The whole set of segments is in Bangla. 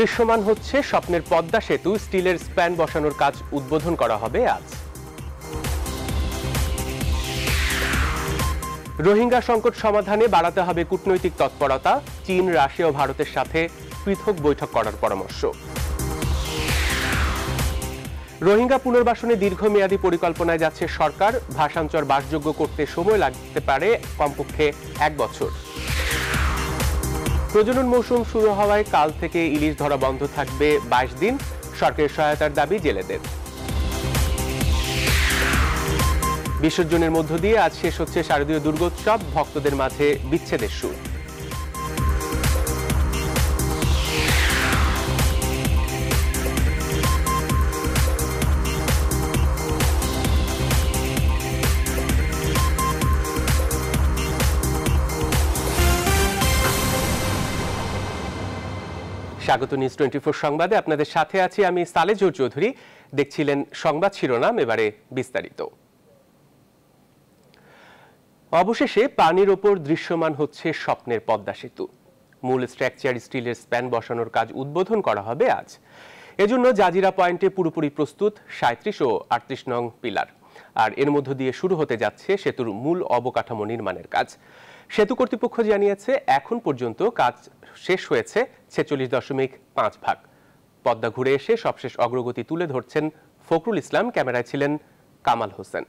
দৃশ্যমান হচ্ছে স্বপ্নের পদ্মা সেতু স্টিলের স্প্যান বসানোর কাজ উদ্বোধন করা হবে আজ রোহিঙ্গা সংকট সমাধানে বাড়াতে হবে কূটনৈতিক তৎপরতা চীন রাশিয়া ও ভারতের সাথে পৃথক বৈঠক করার পরামর্শ রোহিঙ্গা পুনর্বাসনে দীর্ঘমেয়াদী পরিকল্পনায় যাচ্ছে সরকার ভাষাঞ্চর বাসযোগ্য করতে সময় লাগতে পারে কমপক্ষে এক বছর প্রজনন মৌসুম শুরু হওয়ায় কাল থেকে ইলিশ ধরা বন্ধ থাকবে বাইশ দিন সরকারের সহায়তার দাবি জেলেদের বিসর্জনের মধ্য দিয়ে আজ শেষ হচ্ছে শারদীয় দুর্গোৎসব ভক্তদের মাঝে বিচ্ছেদের সুর স্বাগত নিউজ টোয়েন্টি ফোর সংবাদে আপনাদের সাথে আছি আমি সালেজুর চৌধুরী দেখছিলেন সংবাদ শিরোনাম এবারে বিস্তারিত অবশেষে পানির ওপর দৃশ্যমান হচ্ছে স্বপ্নের পদ্মা সেতু মূল স্ট্রাকচার স্টিলের স্প্যান বসানোর কাজ উদ্বোধন করা হবে আজ এজন্য জাজিরা পয়েন্টে পুরোপুরি প্রস্তুত সাঁত্রিশ ও আটত্রিশ নং পিলার আর এর মধ্য দিয়ে শুরু হতে যাচ্ছে সেতুর মূল অবকাঠামো নির্মাণের কাজ সেতু কর্তৃপক্ষ জানিয়েছে এখন পর্যন্ত কাজ শেষ হয়েছে ছেচল্লিশ দশমিক পাঁচ ভাগ পদ্মা ঘুরে এসে সবশেষ অগ্রগতি তুলে ধরছেন ফখরুল ইসলাম ক্যামেরায় ছিলেন কামাল হোসেন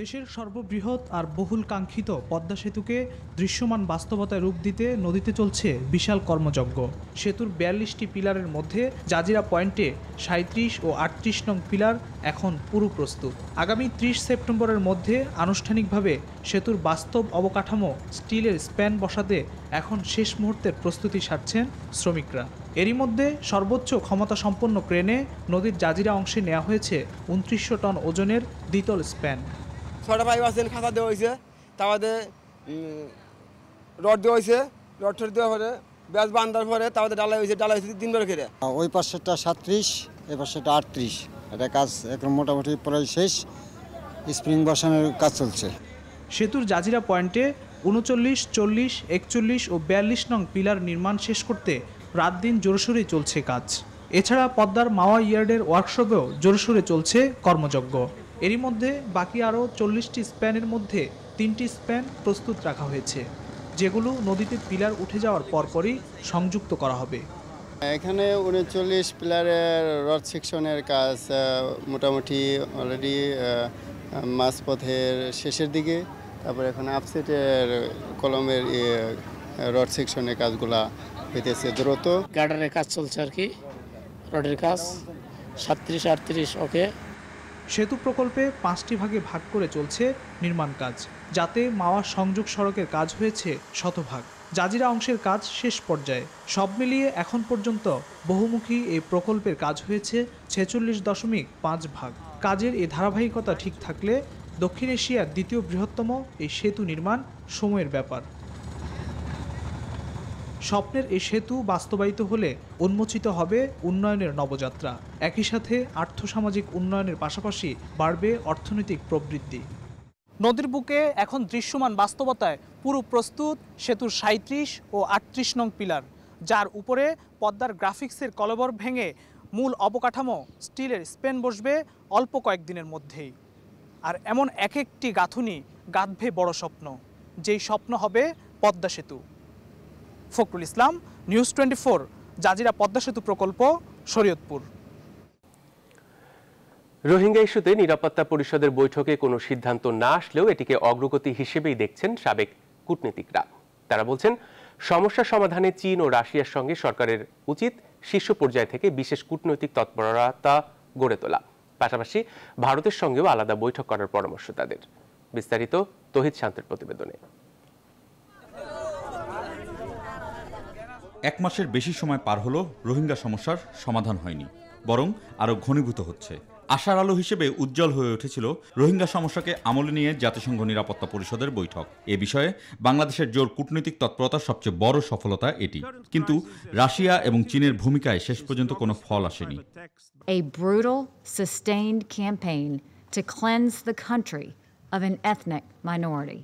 দেশের সর্ববৃহৎ আর বহুল কাঙ্ক্ষিত পদ্মা সেতুকে দৃশ্যমান বাস্তবতায় রূপ দিতে নদীতে চলছে বিশাল কর্মযজ্ঞ সেতুর বিয়াল্লিশটি পিলারের মধ্যে জাজিরা পয়েন্টে সাঁত্রিশ ও আটত্রিশ নং পিলার এখন পুরো প্রস্তুত আগামী ত্রিশ সেপ্টেম্বরের মধ্যে আনুষ্ঠানিকভাবে সেতুর বাস্তব অবকাঠামো স্টিলের স্প্যান বসাতে এখন শেষ মুহূর্তের প্রস্তুতি সারছেন শ্রমিকরা এরই মধ্যে সর্বোচ্চ ক্ষমতা সম্পন্ন ক্রেনে নদীর জাজিরা অংশে নেওয়া হয়েছে উনত্রিশশো টন ওজনের দ্বিতল স্প্যান ছটা পাইপ আছে খাঁচা দেওয়া হয়েছে তারপরে রড দেওয়া হয়েছে রড ঠট দেওয়া পরে ব্যাস বান্ধার পরে তারপরে ডালা হয়েছে ডালা হয়েছে তিন বার করে ওই পাশেটা সাতত্রিশ এ পাশেটা আটত্রিশ এটা কাজ এখন মোটামুটি প্রায় শেষ স্প্রিং বসানোর কাজ চলছে সেতুর জাজিরা পয়েন্টে উনচল্লিশ চল্লিশ একচল্লিশ ও বিয়াল্লিশ নং পিলার নির্মাণ শেষ করতে রাত দিন জোরসোরেই চলছে কাজ এছাড়া পদ্মার মাওয়া ইয়ার্ডের ওয়ার্কশপেও জোরসোরে চলছে কর্মযজ্ঞ এরই মধ্যে বাকি আরও চল্লিশটি স্প্যানের মধ্যে তিনটি স্প্যান প্রস্তুত রাখা হয়েছে যেগুলো নদীতে পিলার উঠে যাওয়ার পরপরই সংযুক্ত করা হবে এখানে উনচল্লিশ পিলারের রড সেকশনের কাজ মোটামুটি অলরেডি মাঝপথের শেষের দিকে তারপর এখন আপসেটের কলমের ইয়ে, রড সেকশনের কাজগুলা হইতেছে দ্রুত গার্ডারের কাজ চলছে আর কি রডের কাজ সাতত্রিশ আটত্রিশ ওকে সেতু প্রকল্পে পাঁচটি ভাগে ভাগ করে চলছে নির্মাণ কাজ যাতে মাওয়া সংযোগ সড়কের কাজ হয়েছে শতভাগ জাজিরা অংশের কাজ শেষ পর্যায়ে সব মিলিয়ে এখন পর্যন্ত বহুমুখী এই প্রকল্পের কাজ হয়েছে ছেচল্লিশ দশমিক পাঁচ ভাগ কাজের এ ধারাবাহিকতা ঠিক থাকলে দক্ষিণ এশিয়ার দ্বিতীয় বৃহত্তম এই সেতু নির্মাণ সময়ের ব্যাপার স্বপ্নের এ সেতু বাস্তবায়িত হলে উন্মোচিত হবে উন্নয়নের নবযাত্রা একই সাথে আর্থসামাজিক উন্নয়নের পাশাপাশি বাড়বে অর্থনৈতিক প্রবৃদ্ধি নদীর বুকে এখন দৃশ্যমান বাস্তবতায় পুরো প্রস্তুত সেতুর সাঁত্রিশ ও আটত্রিশ নং পিলার যার উপরে পদ্মার গ্রাফিক্সের কলবর ভেঙে মূল অবকাঠামো স্টিলের স্পেন বসবে অল্প কয়েকদিনের মধ্যেই আর এমন এক একটি গাঁথুনি গাঁথবে বড় স্বপ্ন যেই স্বপ্ন হবে পদ্মা সেতু Fakhrul Islam news twenty four Jajira Padma সেতু প্রকল্প শরীয়তপুর রোহিঙ্গা ইস্যুতে নিরাপত্তা পরিষদের বৈঠকে কোনো সিদ্ধান্ত না আসলেও এটিকে অগ্রগতি হিসেবেই দেখছেন সাবেক কূটনীতিকরা তারা বলছেন সমস্যা সমাধানে চীন ও রাশিয়ার সঙ্গে সরকারের উচিত শীর্ষ পর্যায় থেকে বিশেষ কূটনৈতিক তৎপরতা গড়ে তোলা পাশাপাশি ভারতের সঙ্গেও আলাদা বৈঠক করার পরামর্শ তাদের বিস্তারিত তহিদ শান্তের প্রতিবেদনে এক মাসের বেশি সময় পার হলো রোহিঙ্গা সমস্যার সমাধান হয়নি বরং আরও ঘনীভূত হচ্ছে আশার আলো হিসেবে উজ্জ্বল হয়ে উঠেছিল রোহিঙ্গা সমস্যাকে আমলে নিয়ে জাতিসংঘ নিরাপত্তা পরিষদের বৈঠক এ বিষয়ে বাংলাদেশের জোর কূটনৈতিক তৎপরতার সবচেয়ে বড় সফলতা এটি কিন্তু রাশিয়া এবং চীনের ভূমিকায় শেষ পর্যন্ত কোনো ফল আসেনি to cleanse the country of an ethnic minority.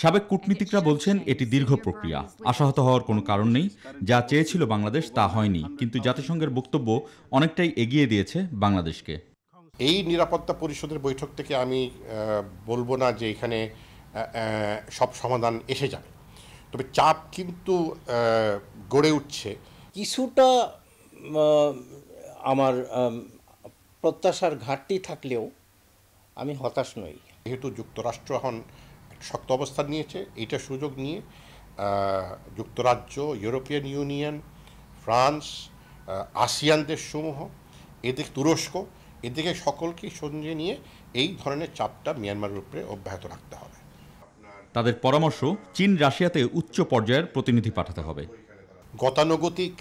সাবেক কূটনীতিকরা বলছেন এটি দীর্ঘ প্রক্রিয়া আশাহত হওয়ার কোনো কারণ নেই যা চেয়েছিল বাংলাদেশ তা হয়নি কিন্তু জাতিসংঘের বক্তব্য অনেকটাই এগিয়ে দিয়েছে বাংলাদেশকে এই নিরাপত্তা পরিষদের বৈঠক থেকে আমি বলবো না যে এখানে সব সমাধান এসে যাবে তবে চাপ কিন্তু গড়ে উঠছে কিছুটা আমার প্রত্যাশার ঘাটতি থাকলেও আমি হতাশ নই যেহেতু যুক্তরাষ্ট্র এখন শক্ত অবস্থান নিয়েছে এইটা সুযোগ নিয়ে যুক্তরাজ্য ইউরোপিয়ান ইউনিয়ন ফ্রান্স আসিয়ান দেশসমূহ এদিক তুরস্ক এদিকে সকলকে সঞ্জে নিয়ে এই ধরনের চাপটা মিয়ানমারের উপরে অব্যাহত রাখতে হবে তাদের পরামর্শ চীন রাশিয়াতে উচ্চ পর্যায়ের প্রতিনিধি পাঠাতে হবে গতানুগতিক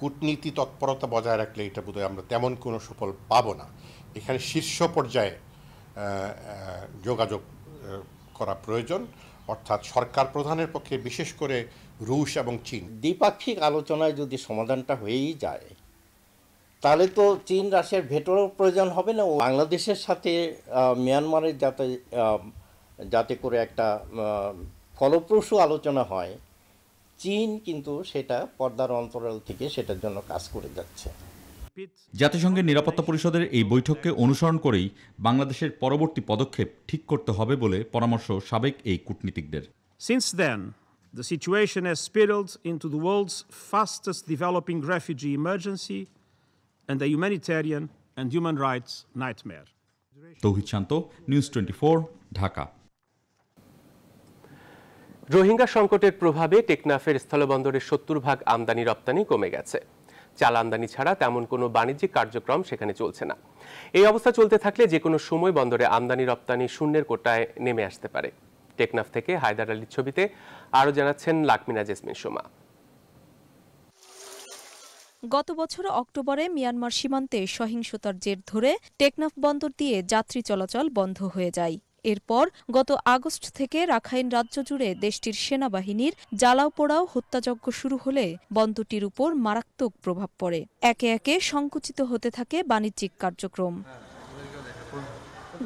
কূটনীতি তৎপরতা বজায় রাখলে এটা বোধহয় আমরা তেমন কোনো সফল পাব না এখানে শীর্ষ পর্যায়ে যোগাযোগ করা প্রয়োজন অর্থাৎ সরকার প্রধানের পক্ষে বিশেষ করে রুশ এবং চীন দ্বিপাক্ষিক আলোচনায় যদি সমাধানটা হয়েই যায় তাহলে তো চীন রাশিয়ার ভেতরেও প্রয়োজন হবে না বাংলাদেশের সাথে মিয়ানমারের যাতে যাতে করে একটা ফলপ্রসূ আলোচনা হয় চীন কিন্তু সেটা পর্দার অন্তরাল থেকে সেটার জন্য কাজ করে যাচ্ছে জাতিসংঘের নিরাপত্তা পরিষদের এই বৈঠককে অনুসরণ করেই বাংলাদেশের পরবর্তী পদক্ষেপ ঠিক করতে হবে বলে পরামর্শ সাবেক এই কূটনীতিকদের Since then, the situation has spiraled into the world's fastest developing refugee emergency and a humanitarian and human rights nightmare Tawhid Shanto news twenty four Dhaka Rohingya সংকটের প্রভাবে টেকনাফের স্থলবন্দরের সত্তর ভাগ আমদানি রপ্তানি কমে গেছে চাল আমদানি ছাড়া তেমন কোনো বাণিজ্যিক কার্যক্রম সেখানে চলছে না এই অবস্থা চলতে থাকলে যে কোনো সময় বন্দরে আমদানি রপ্তানি শূন্যের কোটায় নেমে আসতে পারে টেকনাফ থেকে হায়দার আলীর ছবিতে আরও জানাচ্ছেন লাকমিনা জেসমিন সোমা গত বছর অক্টোবরে মিয়ানমার সীমান্তে সহিংসতার জের ধরে টেকনাফ বন্দর দিয়ে যাত্রী চলাচল বন্ধ হয়ে যায় এরপর গত আগস্ট থেকে রাখাইন রাজ্য জুড়ে দেশটির সেনাবাহিনীর জ্বালাও পোড়াও হত্যাযজ্ঞ শুরু হলে বন্দরটির উপর মারাত্মক প্রভাব পড়ে একে একে সংকুচিত হতে থাকে বাণিজ্যিক কার্যক্রম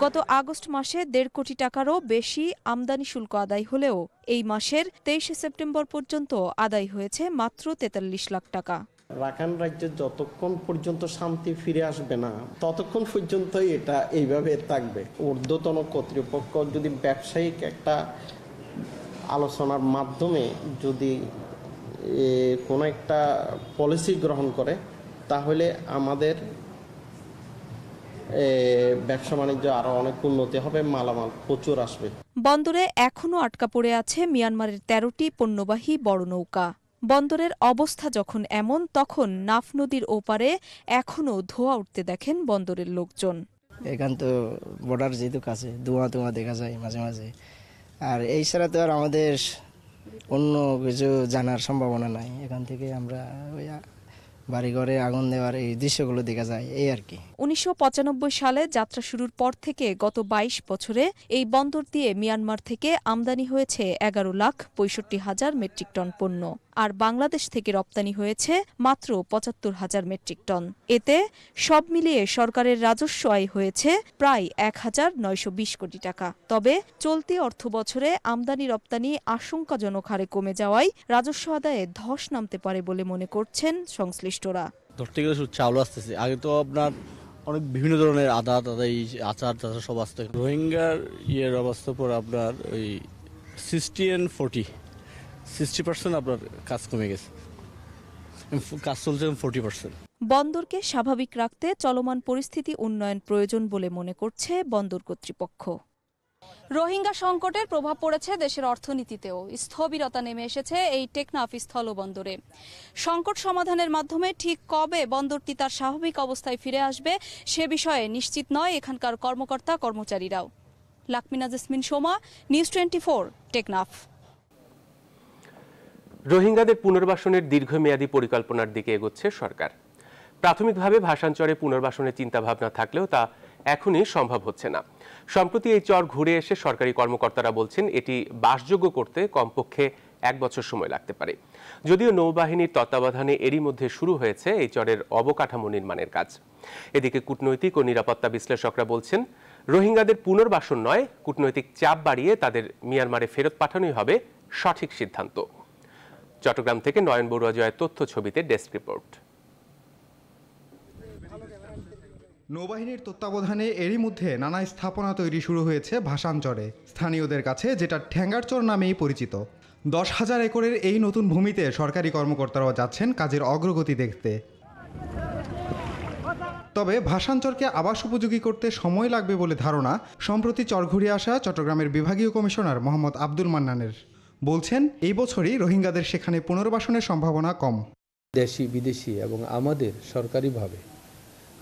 গত আগস্ট মাসে দেড় কোটি টাকারও বেশি আমদানি শুল্ক আদায় হলেও এই মাসের তেইশে সেপ্টেম্বর পর্যন্ত আদায় হয়েছে মাত্র তেতাল্লিশ লাখ টাকা রাখান রাজ্যে যতক্ষণ পর্যন্ত শান্তি ফিরে আসবে না ততক্ষণ পর্যন্তই এটা এইভাবে থাকবে ঊর্ধ্বতন কর্তৃপক্ষ যদি ব্যবসায়িক একটা আলোচনার মাধ্যমে যদি কোনো একটা পলিসি গ্রহণ করে তাহলে আমাদের ব্যবসা বাণিজ্য আরও অনেক উন্নতি হবে মালামাল প্রচুর আসবে বন্দরে এখনও আটকা পড়ে আছে মিয়ানমারের তেরোটি পণ্যবাহী বড় নৌকা বন্দরের অবস্থা যখন এমন তখন নাফ নদীর ওপারে এখনো ধোঁয়া উঠতে দেখেন বন্দরের লোকজন এখান তো বর্ডার যেহেতু কাছে ধোঁয়া ধোঁয়া দেখা যায় মাঝে মাঝে আর এই ছাড়া তো আর আমাদের অন্য কিছু জানার সম্ভাবনা নাই এখান থেকে আমরা বাড়িঘরে আগুন দেওয়ার এই দৃশ্যগুলো দেখা যায় এই আর কি উনিশশো সালে যাত্রা শুরুর পর থেকে গত ২২ বছরে এই বন্দর দিয়ে মিয়ানমার থেকে আমদানি হয়েছে এগারো লাখ পঁয়ষট্টি হাজার মেট্রিক টন পণ্য আর বাংলাদেশ থেকে রপ্তানি হয়েছে মাত্র পঁচাত্তর হাজার মেট্রিক টন এতে সব মিলিয়ে সরকারের রাজস্ব আয় হয়েছে প্রায় এক হাজার নয়শো বিশ কোটি টাকা তবে চলতি অর্থ বছরে আমদানি রপ্তানি আশঙ্কাজনক হারে কমে যাওয়ায় রাজস্ব আদায়ে ধস নামতে পারে বলে মনে করছেন সংশ্লিষ্ট সংশ্লিষ্টরা ধরতে গেলে চাউল আসতেছে আগে তো আপনার অনেক বিভিন্ন ধরনের আদা টাদা এই আচার টাচার সব আসতে রোহিঙ্গার ইয়ের অবস্থা পর আপনার ওই sixty and forty sixty percent আপনার কাজ কমে গেছে কাজ চলছে ফোর্টি পার্সেন্ট বন্দরকে স্বাভাবিক রাখতে চলমান পরিস্থিতি উন্নয়ন প্রয়োজন বলে মনে করছে বন্দর কর্তৃপক্ষ রোহিঙ্গা সংকটের প্রভাব পড়েছে দেশের অর্থনীতিতেও স্থবিরতা নেমে এসেছে এই টেকনাফ স্থলবন্দরে সংকট সমাধানের মাধ্যমে ঠিক কবে বন্দরটি তার স্বাভাবিক অবস্থায় ফিরে আসবে সে বিষয়ে নিশ্চিত নয় এখানকার কর্মকর্তা কর্মচারীরাও Lakmina Jesmin Soma news twenty four Teknaf রোহিঙ্গাদের পুনর্বাসনের দীর্ঘমেয়াদী পরিকল্পনার দিকে এগোচ্ছে সরকার প্রাথমিকভাবে ভাষাঞ্চরে পুনর্বাসনের চিন্তাভাবনা থাকলেও তা এখনই সম্ভব হচ্ছে না সম্প্রতি এই চর ঘুরে এসে সরকারি কর্মকর্তারা বলছেন এটি বাসযোগ্য করতে কমপক্ষে এক বছর সময় লাগতে পারে যদিও নৌবাহিনীর তত্ত্বাবধানে এরই মধ্যে শুরু হয়েছে এই চরের অবকাঠামো নির্মাণের কাজ এদিকে কূটনৈতিক ও নিরাপত্তা বিশ্লেষকরা বলছেন রোহিঙ্গাদের পুনর্বাসন নয় কূটনৈতিক চাপ বাড়িয়ে তাদের মিয়ানমারে ফেরত পাঠানোই হবে সঠিক সিদ্ধান্ত চট্টগ্রাম থেকে নয়ন বড়ুয়া জয়ের তথ্য ছবিতে ডেস্ক রিপোর্ট নৌবাহিনীর তত্ত্বাবধানে এরই মধ্যে নানা স্থাপনা তৈরি শুরু হয়েছে ভাষাঞ্চরে স্থানীয়দের কাছে যেটা ঠ্যাঙ্গারচর নামেই পরিচিত দশ হাজার একরের এই নতুন ভূমিতে সরকারি কর্মকর্তারাও যাচ্ছেন কাজের অগ্রগতি দেখতে তবে ভাষাঞ্চরকে আবাস উপযোগী করতে সময় লাগবে বলে ধারণা সম্প্রতি চর ঘুরে আসা চট্টগ্রামের বিভাগীয় কমিশনার মোহাম্মদ আব্দুল মান্নানের বলছেন এই বছরই রোহিঙ্গাদের সেখানে পুনর্বাসনের সম্ভাবনা কম দেশি বিদেশি এবং আমাদের সরকারিভাবে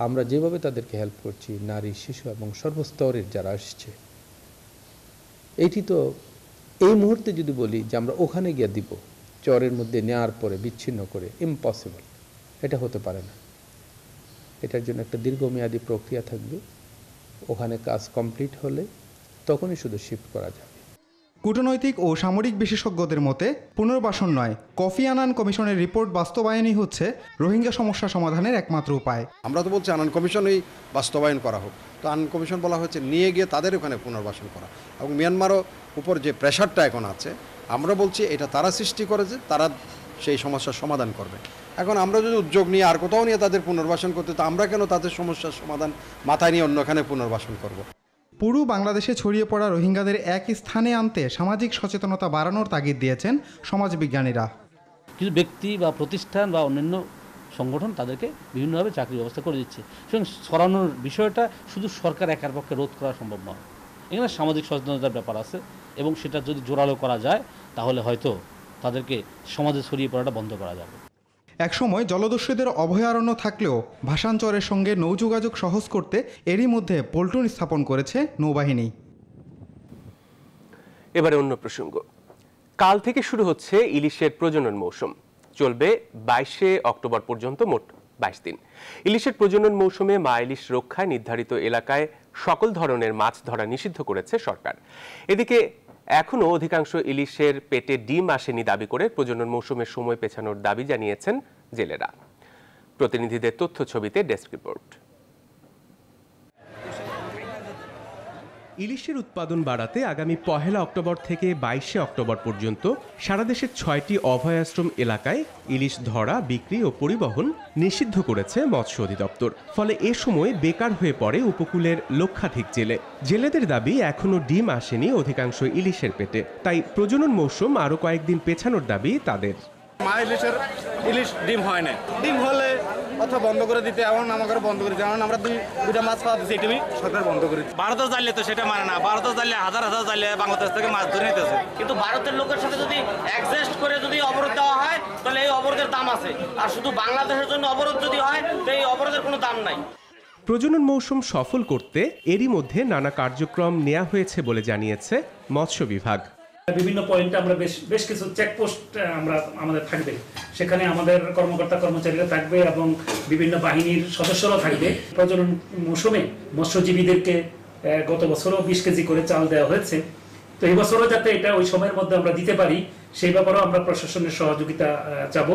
আমরা যেভাবে তাদেরকে হেল্প করছি নারী শিশু এবং সর্বস্তরের যারা আসছে এইটি তো এই মুহূর্তে যদি বলি যে আমরা ওখানে গিয়ে দিব চরের মধ্যে নেওয়ার পরে বিচ্ছিন্ন করে ইম্পসিবল এটা হতে পারে না এটার জন্য একটা দীর্ঘমেয়াদী প্রক্রিয়া থাকবে ওখানে কাজ কমপ্লিট হলে তখনই শুধু শিফট করা যাবে কূটনৈতিক ও সামরিক বিশেষজ্ঞদের মতে পুনর্বাসন নয় কফি আনান কমিশনের রিপোর্ট বাস্তবায়নই হচ্ছে রোহিঙ্গা সমস্যা সমাধানের একমাত্র উপায় আমরা তো বলছি আনান কমিশনই বাস্তবায়ন করা হোক তো আনান কমিশন বলা হয়েছে নিয়ে গিয়ে তাদের ওখানে পুনর্বাসন করা এবং মিয়ানমারও উপর যে প্রেশারটা এখন আছে আমরা বলছি এটা তারা সৃষ্টি করেছে তারা সেই সমস্যার সমাধান করবে এখন আমরা যদি উদ্যোগ নিয়ে আর কোথাও নিয়ে তাদের পুনর্বাসন করতে তো আমরা কেন তাদের সমস্যার সমাধান মাথায় নিয়ে অন্যখানে পুনর্বাসন করব। পুরো বাংলাদেশে ছড়িয়ে পড়া রোহিঙ্গাদের এক স্থানে আনতে সামাজিক সচেতনতা বাড়ানোর তাগিদ দিয়েছেন সমাজবিজ্ঞানীরা কিছু ব্যক্তি বা প্রতিষ্ঠান বা অন্যান্য সংগঠন তাদেরকে বিভিন্নভাবে চাকরির ব্যবস্থা করে দিচ্ছে সুতরাং সরানোর বিষয়টা শুধু সরকার একার পক্ষে রোধ করা সম্ভব নয় এখানে সামাজিক সচেতনতার ব্যাপার আছে এবং সেটা যদি জোরালো করা যায় তাহলে হয়তো তাদেরকে সমাজে ছড়িয়ে পড়াটা বন্ধ করা যাবে একসময় জলদস্যুদের অভয়ারণ্য থাকলেও ভাষাঞ্চরের সঙ্গে নৌযোগাযোগ সহজ করতে এরই মধ্যে পল্টন স্থাপন করেছে নৌবাহিনী এবারে অন্য প্রসঙ্গ কাল থেকে শুরু হচ্ছে ইলিশের প্রজনন মৌসুম চলবে বাইশে অক্টোবর পর্যন্ত মোট বাইশ দিন ইলিশের প্রজনন মৌসুমে মা ইলিশ রক্ষায় নির্ধারিত এলাকায় সকল ধরনের মাছ ধরা নিষিদ্ধ করেছে সরকার এদিকে এখনও অধিকাংশ ইলিশের পেটে ডিম আসেনি দাবি করে প্রজনন মৌসুমের সময় পেছানোর দাবি জানিয়েছেন জেলেরা প্রতিনিধিদের তথ্য ছবিতে ডেস্ক রিপোর্ট ইলিশের উৎপাদন বাড়াতে আগামী পহেলা অক্টোবর থেকে বাইশে অক্টোবর পর্যন্ত সারা দেশের ছয়টি অভয়াশ্রম এলাকায় ইলিশ ধরা বিক্রি ও পরিবহন নিষিদ্ধ করেছে মৎস্য অধিদপ্তর ফলে এ সময় বেকার হয়ে পড়ে উপকূলের লক্ষাধিক জেলে জেলেদের দাবি এখনও ডিম আসেনি অধিকাংশ ইলিশের পেটে তাই প্রজনন মৌসুম আরও কয়েকদিন পেছানোর দাবি তাদের মা ইলিশের ইলিশ ডিম হয় না ডিম হলে অথবা বন্ধ করে দিতে এমন আমাকে বন্ধ করে দিতে আমরা দুই দুইটা মাছ পাওয়া দিচ্ছি এটি সরকার বন্ধ করে ভারতে তো সেটা মানে না ভারতে চাইলে হাজার হাজার চাইলে বাংলাদেশ থেকে মাছ ধরে নিতেছে কিন্তু ভারতের লোকের সাথে যদি অ্যাডজাস্ট করে যদি অবরোধ দেওয়া হয় তাহলে এই অবরোধের দাম আছে আর শুধু বাংলাদেশের জন্য অবরোধ যদি হয় তো এই অবরোধের কোনো দাম নাই প্রজনন মৌসুম সফল করতে এরই মধ্যে নানা কার্যক্রম নেওয়া হয়েছে বলে জানিয়েছে মৎস্য বিভাগ বিভিন্ন পয়েন্টে আমরা বেশ বেশ কিছু চেকপোস্ট আমরা আমাদের থাকবে সেখানে আমাদের কর্মকর্তা কর্মচারীরা থাকবে এবং বিভিন্ন বাহিনীর সদস্যরা থাকবে প্রজনন মৌসুমে মৎস্যজীবীদেরকে গত বছরও বিশ কেজি করে চাল দেওয়া হয়েছে তো এই বছরও যাতে এটা ওই সময়ের মধ্যে আমরা দিতে পারি সেই ব্যাপারেও আমরা প্রশাসনের সহযোগিতা চাবো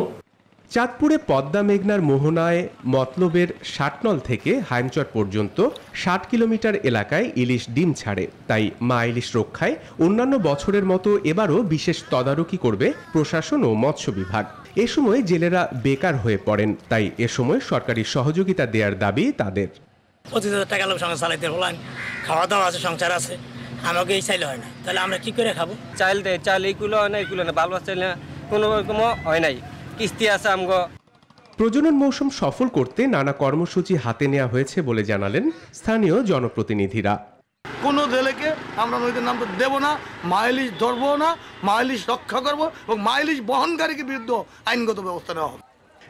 চাঁদপুরে পদ্মা মেঘনার মোহনায় মতলবের ষাটনল থেকে হাইমচর পর্যন্ত ষাট কিলোমিটার এলাকায় ইলিশ ডিম ছাড়ে তাই মা ইলিশ রক্ষায় অন্যান্য বছরের মতো এবারও বিশেষ তদারকি করবে প্রশাসন ও মৎস্য বিভাগ এ সময় জেলেরা বেকার হয়ে পড়েন তাই এ সময় সরকারি সহযোগিতা দেওয়ার দাবি তাদের সংসার খাওয়া দাওয়া আছে সংসার আছে আমাকে এই চাইলে হয় না তাহলে আমরা কি করে খাবো চাইল চাল এইগুলো হয় না এইগুলো না ভালো চাইলে কোনো রকম হয় নাই কিস্তি আছে আমগো প্রজনন মৌসুম সফল করতে নানা কর্মসূচি হাতে নেওয়া হয়েছে বলে জানালেন স্থানীয় জনপ্রতিনিধিরা কোনো জেলেকে আমরা নদীর নাম দেব দেবো না মাইলিশ ধরবো না মাইলিশ রক্ষা করবো এবং মাইলিশ বহনকারীকে বিরুদ্ধে আইনগত ব্যবস্থা নেওয়া হবে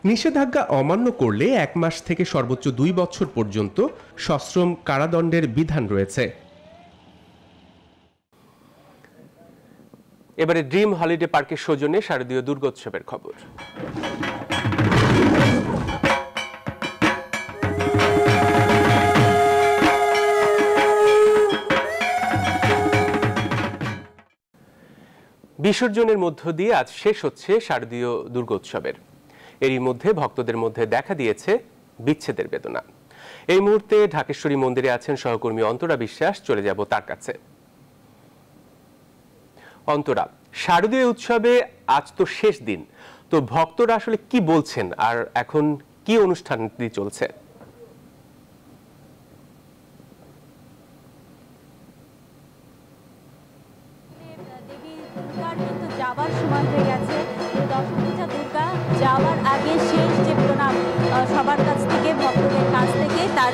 নিষেধাজ্ঞা অমান্য করলে এক মাস থেকে সর্বোচ্চ দুই বছর পর্যন্ত সশ্রম কারাদণ্ডের বিধান রয়েছে এবারে ড্রিম হলিডে পার্কের সৌজন্যে শারদীয় দুর্গোৎসবের খবর বিসর্জনের মধ্য দিয়ে আজ শেষ হচ্ছে শারদীয় দুর্গোৎসবের এরই মধ্যে ভক্তদের মধ্যে দেখা দিয়েছে বিচ্ছেদের বেদনা এই মুহূর্তে ঢাকেশ্বরী মন্দিরে আছেন সহকর্মী অন্তরা বিশ্বাস চলে যাব তার কাছে অন্তরা শারদীয় উৎসবে আজ তো শেষ দিন তো ভক্তরা আসলে কি বলছেন আর এখন কি অনুষ্ঠানটি চলছে যাওয়ার আগে শেষ সবার কাছ থেকে ভক্তদের কাছ থেকে তার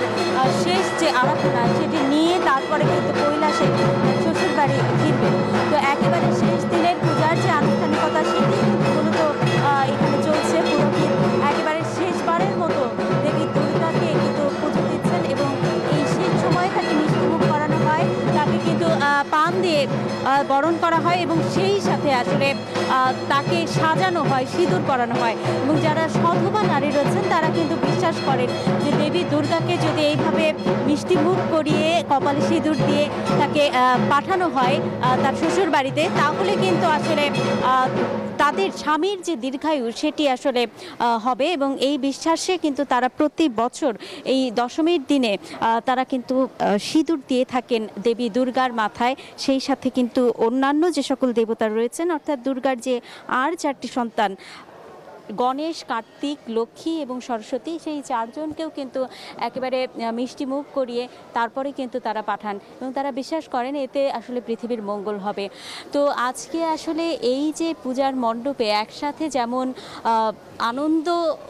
শেষ যে আরাধনা সেটি নিয়ে তারপরে কিন্তু কৈলাসে বাড়ি ফিরবে তো একেবারে শেষ দিনের পূজার যে আনুষ্ঠানিকতা সেটি কিন্তু তো এখানে চলছে পুরোহিত একেবারে শেষবারের মতো দেবী দুর্গাকে কিন্তু পুজো দিচ্ছেন এবং এই শেষ সময়ে তাকে মিষ্টিমুখ করানো হয় তাকে কিন্তু পান দিয়ে বরণ করা হয় এবং সেই সাথে আসলে তাকে সাজানো হয় সিঁদুর পরানো হয় এবং যারা সধবা নারী রয়েছেন তারা কিন্তু বিশ্বাস করেন যে দেবী দুর্গাকে যদি এইভাবে মিষ্টিমুখ করিয়ে কপালে সিঁদুর দিয়ে তাকে পাঠানো হয় তার শ্বশুর বাড়িতে তাহলে কিন্তু আসলে তাদের স্বামীর যে দীর্ঘায়ু সেটি আসলে হবে এবং এই বিশ্বাসে কিন্তু তারা প্রতি বছর এই দশমীর দিনে তারা কিন্তু সিঁদুর দিয়ে থাকেন দেবী দুর্গার মাথায় সেই সাথে কিন্তু অন্যান্য যে সকল দেবতা রয়েছেন অর্থাৎ দুর্গার যে আর চারটি সন্তান গণেশ কার্তিক লক্ষ্মী এবং সরস্বতী সেই চারজনকেও কিন্তু একেবারে মিষ্টি মুখ করিয়ে তারপরে কিন্তু তারা পাঠান এবং তারা বিশ্বাস করেন এতে আসলে পৃথিবীর মঙ্গল হবে তো আজকে আসলে এই যে পূজার মণ্ডপে একসাথে যেমন আনন্দ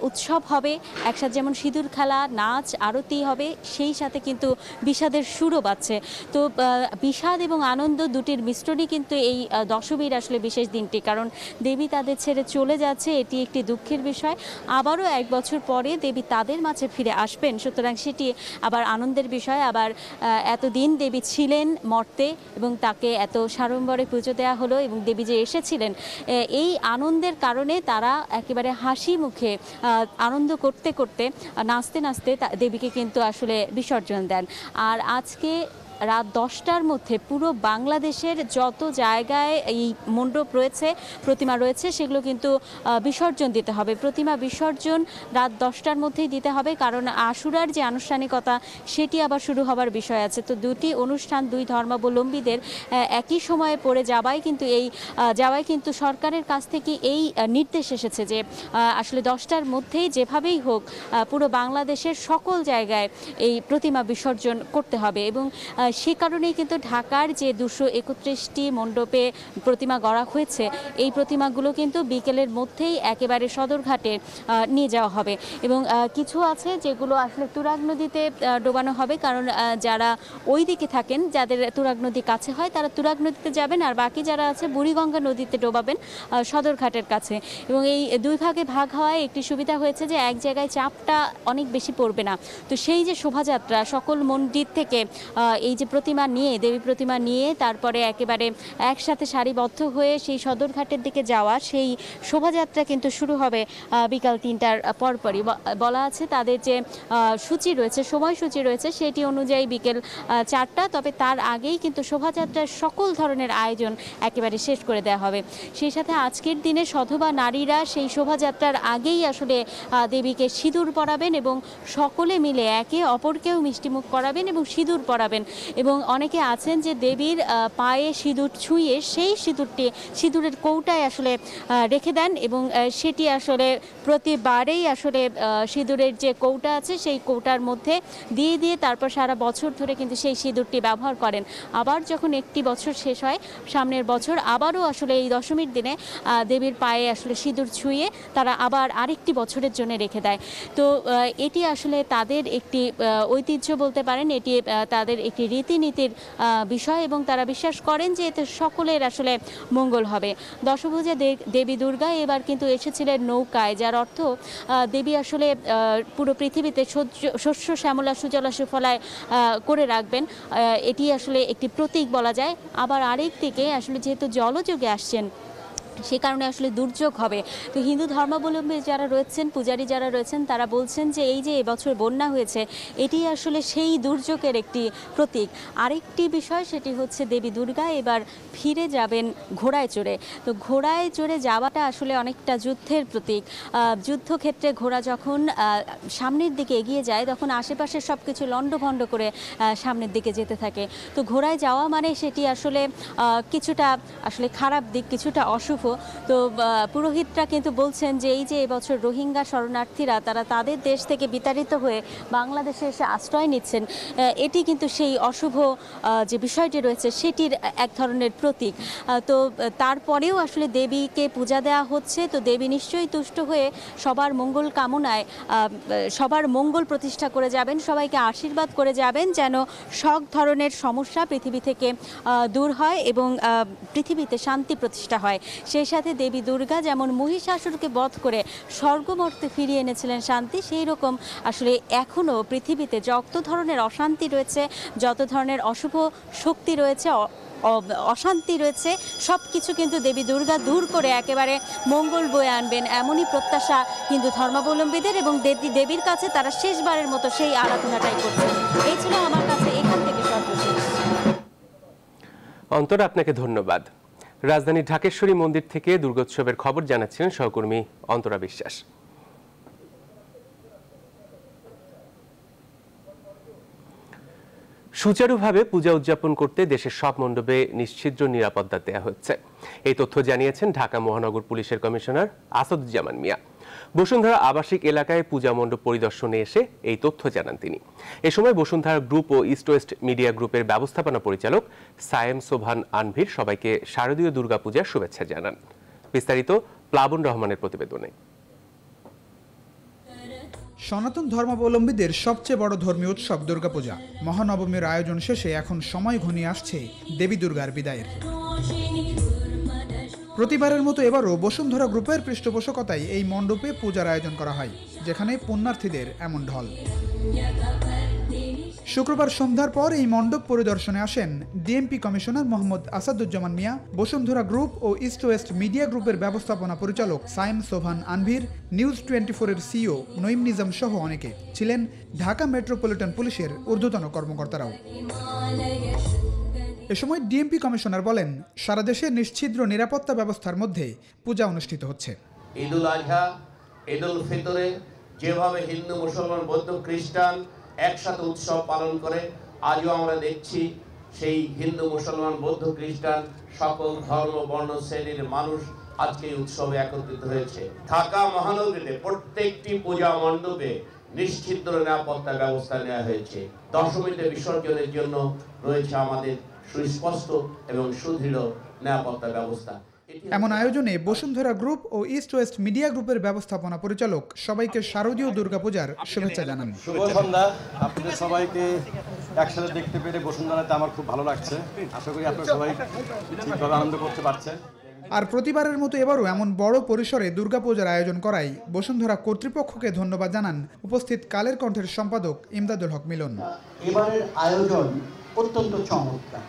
উৎসব হবে একসাথে যেমন সিঁদুর খেলা নাচ আরতি হবে সেই সাথে কিন্তু বিষাদের সুরও বাজছে তো বিষাদ এবং আনন্দ দুটির মিশ্রণই কিন্তু এই দশমীর আসলে বিশেষ দিনটি কারণ দেবী তাদের ছেড়ে চলে যাচ্ছে এটি একটি দুঃখের বিষয় আবারও এক বছর পরে দেবী তাদের মাঝে ফিরে আসবেন সুতরাং সেটি আবার আনন্দের বিষয় আবার এতদিন দেবী ছিলেন মর্তে এবং তাকে এত সাড়ম্বরে পুজো দেওয়া হলো এবং দেবী যে এসেছিলেন এই আনন্দের কারণে তারা একেবারে হাসি মুখে আনন্দ করতে করতে নাচতে নাচতে দেবীকে কিন্তু আসলে বিসর্জন দেন আর আজকে রাত দশটার মধ্যে পুরো বাংলাদেশের যত জায়গায় এই মণ্ডপ রয়েছে প্রতিমা রয়েছে সেগুলো কিন্তু বিসর্জন দিতে হবে প্রতিমা বিসর্জন রাত দশটার মধ্যেই দিতে হবে কারণ আশুরার যে আনুষ্ঠানিকতা সেটি আবার শুরু হবার বিষয় আছে তো দুটি অনুষ্ঠান দুই ধর্মাবলম্বীদের একই সময়ে পড়ে যাওয়ায় কিন্তু এই যাওয়াই কিন্তু সরকারের কাছ থেকে এই নির্দেশ এসেছে যে আসলে দশটার মধ্যেই যেভাবেই হোক পুরো বাংলাদেশের সকল জায়গায় এই প্রতিমা বিসর্জন করতে হবে এবং সে কারণেই কিন্তু ঢাকার যে দুশো একত্রিশটি মণ্ডপে প্রতিমা গড়া হয়েছে এই প্রতিমাগুলো কিন্তু বিকেলের মধ্যেই একেবারে সদরঘাটে নিয়ে যাওয়া হবে এবং কিছু আছে যেগুলো আসলে তুরাগ নদীতে ডোবানো হবে কারণ যারা ওই দিকে থাকেন যাদের তুরাগ নদী কাছে হয় তারা তুরাগ নদীতে যাবেন আর বাকি যারা আছে বুড়িগঙ্গা নদীতে ডোবাবেন সদরঘাটের কাছে এবং এই দুই ভাগে ভাগ হওয়ায় একটি সুবিধা হয়েছে যে এক জায়গায় চাপটা অনেক বেশি পড়বে না তো সেই যে শোভাযাত্রা সকল মন্দির থেকে এই যে প্রতিমা নিয়ে দেবী প্রতিমা নিয়ে তারপরে একেবারে একসাথে সারিবদ্ধ হয়ে সেই সদরঘাটের দিকে যাওয়া সেই শোভাযাত্রা কিন্তু শুরু হবে বিকাল তিনটার পরপরই বলা আছে তাদের যে সূচি রয়েছে সময়সূচি রয়েছে সেটি অনুযায়ী বিকেল চারটা তবে তার আগেই কিন্তু শোভাযাত্রার সকল ধরনের আয়োজন একেবারে শেষ করে দেওয়া হবে সেই সাথে আজকের দিনে সধবা নারীরা সেই শোভাযাত্রার আগেই আসলে দেবীকে সিঁদুর পরাবেন এবং সকলে মিলে একে অপরকেও মিষ্টিমুখ করাবেন এবং সিঁদুর পরাবেন এবং অনেকে আছেন যে দেবীর পায়ে সিঁদুর ছুঁয়ে সেই সিঁদুরটি সিঁদুরের কৌটায় আসলে রেখে দেন এবং সেটি আসলে প্রতিবারেই আসলে সিঁদুরের যে কৌটা আছে সেই কৌটার মধ্যে দিয়ে দিয়ে তারপর সারা বছর ধরে কিন্তু সেই সিঁদুরটি ব্যবহার করেন আবার যখন একটি বছর শেষ হয় সামনের বছর আবারও আসলে এই দশমীর দিনে দেবীর পায়ে আসলে সিঁদুর ছুঁয়ে তারা আবার আরেকটি বছরের জন্য রেখে দেয় তো এটি আসলে তাদের একটি ঐতিহ্য বলতে পারেন এটি তাদের একটি রীতিনীতির বিষয় এবং তারা বিশ্বাস করেন যে এতে সকলের আসলে মঙ্গল হবে দশভুজা দেবী দুর্গা এবার কিন্তু এসেছিলেন নৌকায় যার অর্থ দেবী আসলে পুরো পৃথিবীতে শস্য শ্যামলা সুজলা সুফলায় করে রাখবেন এটি আসলে একটি প্রতীক বলা যায় আবার আরেক দিকে আসলে যেহেতু জলযোগে আসছেন সে কারণে আসলে দুর্যোগ হবে তো হিন্দু ধর্মাবলম্বী যারা রয়েছেন পূজারী যারা রয়েছেন তারা বলছেন যে এই যে এবছর বন্যা হয়েছে এটি আসলে সেই দুর্যোগের একটি প্রতীক আরেকটি বিষয় সেটি হচ্ছে দেবী দুর্গা এবার ফিরে যাবেন ঘোড়ায় চড়ে তো ঘোড়ায় চড়ে যাওয়াটা আসলে অনেকটা যুদ্ধের প্রতীক যুদ্ধক্ষেত্রে ঘোড়া যখন সামনের দিকে এগিয়ে যায় তখন আশেপাশের সব কিছু লণ্ডভণ্ড করে সামনের দিকে যেতে থাকে তো ঘোড়ায় যাওয়া মানে সেটি আসলে কিছুটা আসলে খারাপ দিক কিছুটা অশুভ তো পুরোহিতরা কিন্তু বলছেন যে এই যে এবছর রোহিঙ্গা শরণার্থীরা তারা তাদের দেশ থেকে বিতাড়িত হয়ে বাংলাদেশে এসে আশ্রয় নিচ্ছেন এটি কিন্তু সেই অশুভ যে বিষয়টি রয়েছে সেটির এক ধরনের প্রতীক তো তারপরেও আসলে দেবীকে পূজা দেওয়া হচ্ছে তো দেবী নিশ্চয়ই তুষ্ট হয়ে সবার মঙ্গল কামনায় সবার মঙ্গল প্রতিষ্ঠা করে যাবেন সবাইকে আশীর্বাদ করে যাবেন যেন সব ধরনের সমস্যা পৃথিবী থেকে দূর হয় এবং পৃথিবীতে শান্তি প্রতিষ্ঠা হয় সেই সাথে দেবী দুর্গা যেমন মহিষাসুরকে বধ করে স্বর্গমর্তে ফিরিয়ে এনেছিলেন শান্তি সেই রকম আসলে এখনও পৃথিবীতে যত ধরনের অশান্তি রয়েছে যত ধরনের অশুভ শক্তি রয়েছে অশান্তি রয়েছে সব কিছু কিন্তু দেবী দুর্গা দূর করে একেবারে মঙ্গল বয়ে আনবেন এমনই প্রত্যাশা হিন্দু ধর্মাবলম্বীদের এবং দেবী দেবীর কাছে তারা শেষবারের মতো সেই আরাধনাটাই করছে এই ছিল আমার কাছে এখান থেকে সর্বশেষ অন্তর আপনাকে ধন্যবাদ রাজধানী ঢাকেশ্বরী মন্দির থেকে দুর্গোৎসবের খবর জানাচ্ছিলেন সহকর্মী অন্তরা বিশ্বাস সুচারুভাবে পূজা উদযাপন করতে দেশের সব মণ্ডপে নিশ্চিদ্র নিরাপত্তা দেওয়া হচ্ছে এই তথ্য জানিয়েছেন ঢাকা মহানগর পুলিশের কমিশনার আসাদুজ্জামান মিয়া বসুন্ধরা আবাসিক এলাকায় পূজা মণ্ডপ পরিদর্শনে এসে এই তথ্য জানান তিনি এ সময় বসুন্ধরা গ্রুপ ও ইস্ট ওয়েস্ট মিডিয়া গ্রুপের ব্যবস্থাপনা পরিচালক সায়েম সোভান আনভির সবাইকে শারদীয় দুর্গাপূজার শুভেচ্ছা জানান বিস্তারিত প্লাবন রহমানের প্রতিবেদনে সনাতন ধর্মাবলম্বীদের সবচেয়ে বড় ধর্মীয় উৎসব দুর্গাপূজা মহানবমীর আয়োজন শেষে এখন সময় ঘনিয়ে আসছে দেবী দুর্গার বিদায়ের প্রতিবারের মতো এবারও বসুন্ধরা গ্রুপের পৃষ্ঠপোষকতায় এই মণ্ডপে পূজার আয়োজন করা হয় যেখানে পুণ্যার্থীদের এমন ঢল শুক্রবার সন্ধ্যার পর এই মণ্ডপ পরিদর্শনে আসেন DMP commissioner Mohammad Asaduzzaman Mia Bashundhara group ও ইস্ট ওয়েস্ট মিডিয়া গ্রুপের ব্যবস্থাপনা পরিচালক সাইম সোভান আনভির নিউজ টোয়েন্টি ফোরের সিও নঈম নিজাম সহ অনেকে ছিলেন ঢাকা মেট্রোপলিটন পুলিশের ঊর্ধ্বতন কর্মকর্তারাও এ সময় ডিএমপি কমিশনার বলেন সারা দেশে নিশ্ছিদ্র নিরাপত্তা ব্যবস্থার মধ্যে পূজা অনুষ্ঠিত হচ্ছে ঈদ উল আজহা ঈদ উল ফিতরে যেভাবে হিন্দু মুসলমান বৌদ্ধ খ্রিস্টান একসাথে উৎসব পালন করে আজও আমরা দেখছি সেই হিন্দু মুসলমান বৌদ্ধ খ্রিস্টান সকল ধর্ম বর্ণ শ্রেণীর মানুষ আজকে উৎসবে একত্রিত হয়েছে ঢাকা মহানগরীতে প্রত্যেকটি পূজা মণ্ডপে নিশ্চিত নিরাপত্তা ব্যবস্থা নেওয়া হয়েছে দশমীতে বিসর্জনের জন্য রয়েছে আমাদের সুস্পষ্ট এবং সুদৃঢ় নিরাপত্তা ব্যবস্থা এমন আয়োজনে বসুন্ধরা গ্রুপ ও ইস্ট ওয়েস্ট মিডিয়া গ্রুপের ব্যবস্থাপনা পরিচালক সবাইকে শারদীয় দুর্গাপূজার শুভেচ্ছা জানান শুভ সন্ধ্যা আপনাদের সবাইকে একসাথে দেখতে পেরে বসুন্ধরাতে আমার খুব ভালো লাগছে আশা করি আপনারা সবাই ঠিকভাবে আনন্দ করতে পারছেন আর প্রতিবারের মতো এবারও এমন বড় পরিসরে দুর্গাপূজার আয়োজন করাই বসুন্ধরা কর্তৃপক্ষকে ধন্যবাদ জানান উপস্থিত কালের কণ্ঠের সম্পাদক ইমদাদুল হক মিলন এবারের আয়োজন অত্যন্ত চমৎকার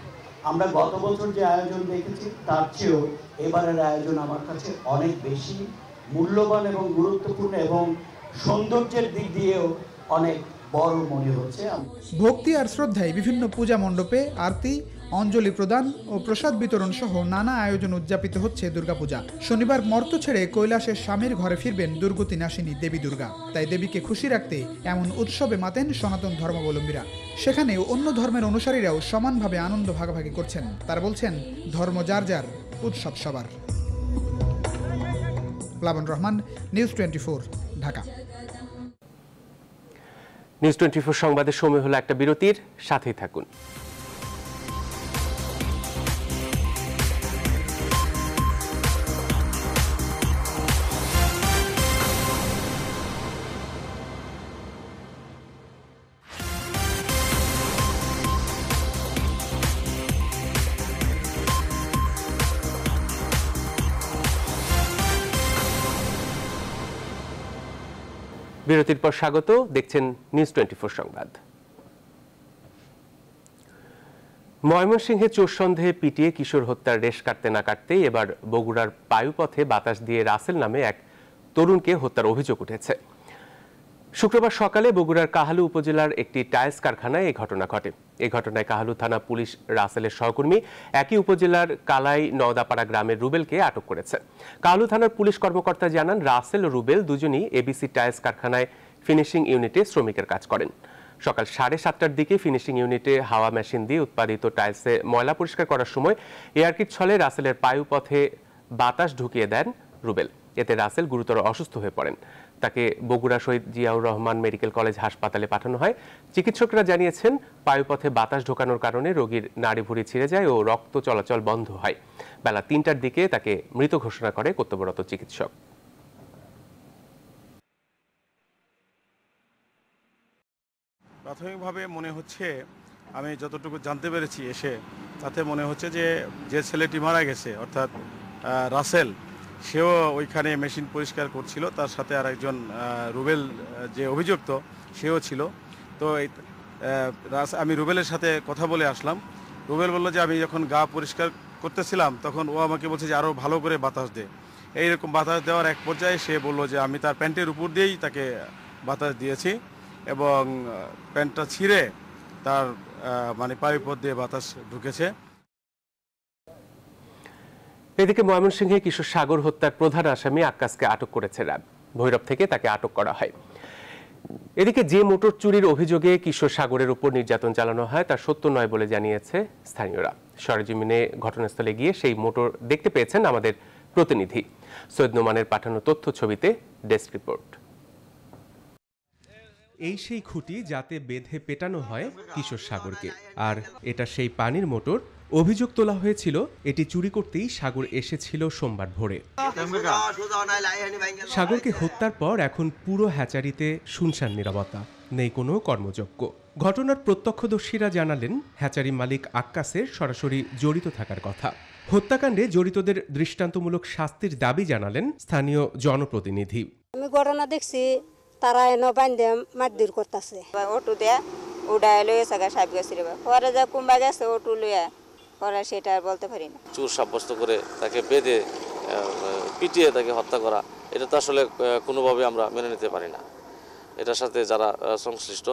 আমরা গত বছর যে আয়োজন দেখেছি তার চেয়েও এবারের আয়োজন আমার কাছে অনেক বেশি মূল্যবান এবং গুরুত্বপূর্ণ এবং সৌন্দর্যের দিক দিয়েও অনেক বড় মনে হচ্ছে ভক্তি আর শ্রদ্ধায় বিভিন্ন পূজা মণ্ডপে আরতি অঞ্জলি প্রদান ও প্রসাদ বিতরণ সহ নানা আয়োজন উদযাপিত হচ্ছে দুর্গাপূজা শনিবার মর্ত ছেড়ে কৈলাসের স্বামীর ঘরে ফিরবেন দুর্গতিনাশিনী দেবী দুর্গা তাই দেবীকে খুশি রাখতে এমন উৎসবে মাতেন সনাতন ধর্মাবলম্বীরা সেখানে অন্য ধর্মের অনুসারীরাও সমানভাবে আনন্দ ভাগাভাগি করছেন তার বলছেন ধর্ম যার যার উৎসব সবার Plabon Rahman news twenty Dhaka news twenty সংবাদের সময় হলো একটা বিরতির সাথেই থাকুন বিরতির পর স্বাগত দেখছেন নিউজ টোয়েন্টি সংবাদ ময়মনসিংহে চোর সন্দেহে পিটিয়ে কিশোর হত্যার রেশ কাটতে না কাটতেই এবার বগুড়ার বায়ুপথে বাতাস দিয়ে রাসেল নামে এক তরুণকে হত্যার অভিযোগ উঠেছে শুক্রবার সকালে বগুড়ার কাহালু উপজেলার একটি টাইলস কারখানায় এই ঘটনা ঘটে এই ঘটনায় কাহালু থানা পুলিশ রাসেলের সহকর্মী একই উপজেলার কালাই নওদাপাড়া গ্রামের রুবেলকে আটক করেছে কাহালু থানার পুলিশ কর্মকর্তা জানান রাসেল ও রুবেল দুজনই এবিসি টাইলস কারখানায় ফিনিশিং ইউনিটে শ্রমিকের কাজ করেন সকাল সাড়ে সাতটার দিকে ফিনিশিং ইউনিটে হাওয়া মেশিন দিয়ে উৎপাদিত টাইলসে ময়লা পরিষ্কার করার সময় এয়ারকিট ছলে রাসেলের পায়ুপথে বাতাস ঢুকিয়ে দেন রুবেল এতে রাসেল গুরুতর অসুস্থ হয়ে পড়েন তাকে বগুড়া শহীদ জিয়াউর রহমান মেডিকেল কলেজ হাসপাতালে পাঠানো হয় চিকিৎসকরা জানিয়েছেন পায়ুপথে বাতাস ঢোকানোর কারণে রোগীর নাড়িভুড়ি ছিঁড়ে যায় ও রক্ত চলাচল বন্ধ হয় বেলা তিনটার দিকে তাকে মৃত ঘোষণা করে কর্তব্যরত চিকিৎসক প্রাথমিকভাবে মনে হচ্ছে আমি যতটুকু জানতে পেরেছি এসে তাতে মনে হচ্ছে যে যে ছেলেটি মারা গেছে অর্থাৎ রাসেল সেও ওইখানে মেশিন পরিষ্কার করছিল তার সাথে আর একজন রুবেল যে অভিযুক্ত সেও ছিল তো আমি রুবেলের সাথে কথা বলে আসলাম রুবেল বললো যে আমি যখন গা পরিষ্কার করতেছিলাম তখন ও আমাকে বলছে যে আরও ভালো করে বাতাস দে এইরকম বাতাস দেওয়ার এক পর্যায়ে সে বলল যে আমি তার প্যান্টের উপর দিয়েই তাকে বাতাস দিয়েছি এবং প্যান্টটা ছিঁড়ে তার মানে পায়ুপথ দিয়ে বাতাস ঢুকেছে এদিকে ময়মনসিংহে কিশোর সাগর হত্যার প্রধান আসামি আকাশকে আটক করেছে র্যাব ভৈরব থেকে তাকে আটক করা হয় এদিকে যে মোটর চুরির অভিযোগে কিশোর সাগরের উপর নির্যাতন চালানো হয় তা সত্য নয় বলে জানিয়েছে স্থানীয়রা সরজমিনে ঘটনাস্থলে গিয়ে সেই মোটর দেখতে পেয়েছেন আমাদের প্রতিনিধি সৈয়দ নোমানের পাঠানো তথ্য ছবিতে ডেস্ক রিপোর্ট এই সেই খুঁটি যাতে বেঁধে পেটানো হয় কিশোর সাগরকে আর এটা সেই পানির মোটর অভিযোগ তোলা হয়েছিল এটি চুরি করতেই সাগর এসেছিল সোমবার ভোরে সাগরকে হত্যার পর এখন পুরো হ্যাচারিতে শুনশান নিরাপত্তা নেই কোনো কর্মযোগ্য ঘটনার প্রত্যক্ষদর্শীরা জানালেন হ্যাচারি মালিক আক্কাসের সরাসরি জড়িত থাকার কথা হত্যাকাণ্ডে জড়িতদের দৃষ্টান্তমূলক শাস্তির দাবি জানালেন স্থানীয় জনপ্রতিনিধি আমি ঘটনা দেখছি তারা এনে মারধর করতেছে অটো দেয়া উডায় লয়ে সাগা গেছিল পরে যা কুম্বা গেছে অটো লইয়া করা সেটা আর বলতে পারি না চুর সাব্যস্ত করে তাকে বেঁধে পিটিয়ে তাকে হত্যা করা এটা তো আসলে কোনোভাবে আমরা মেনে নিতে পারি না এটার সাথে যারা সংশ্লিষ্ট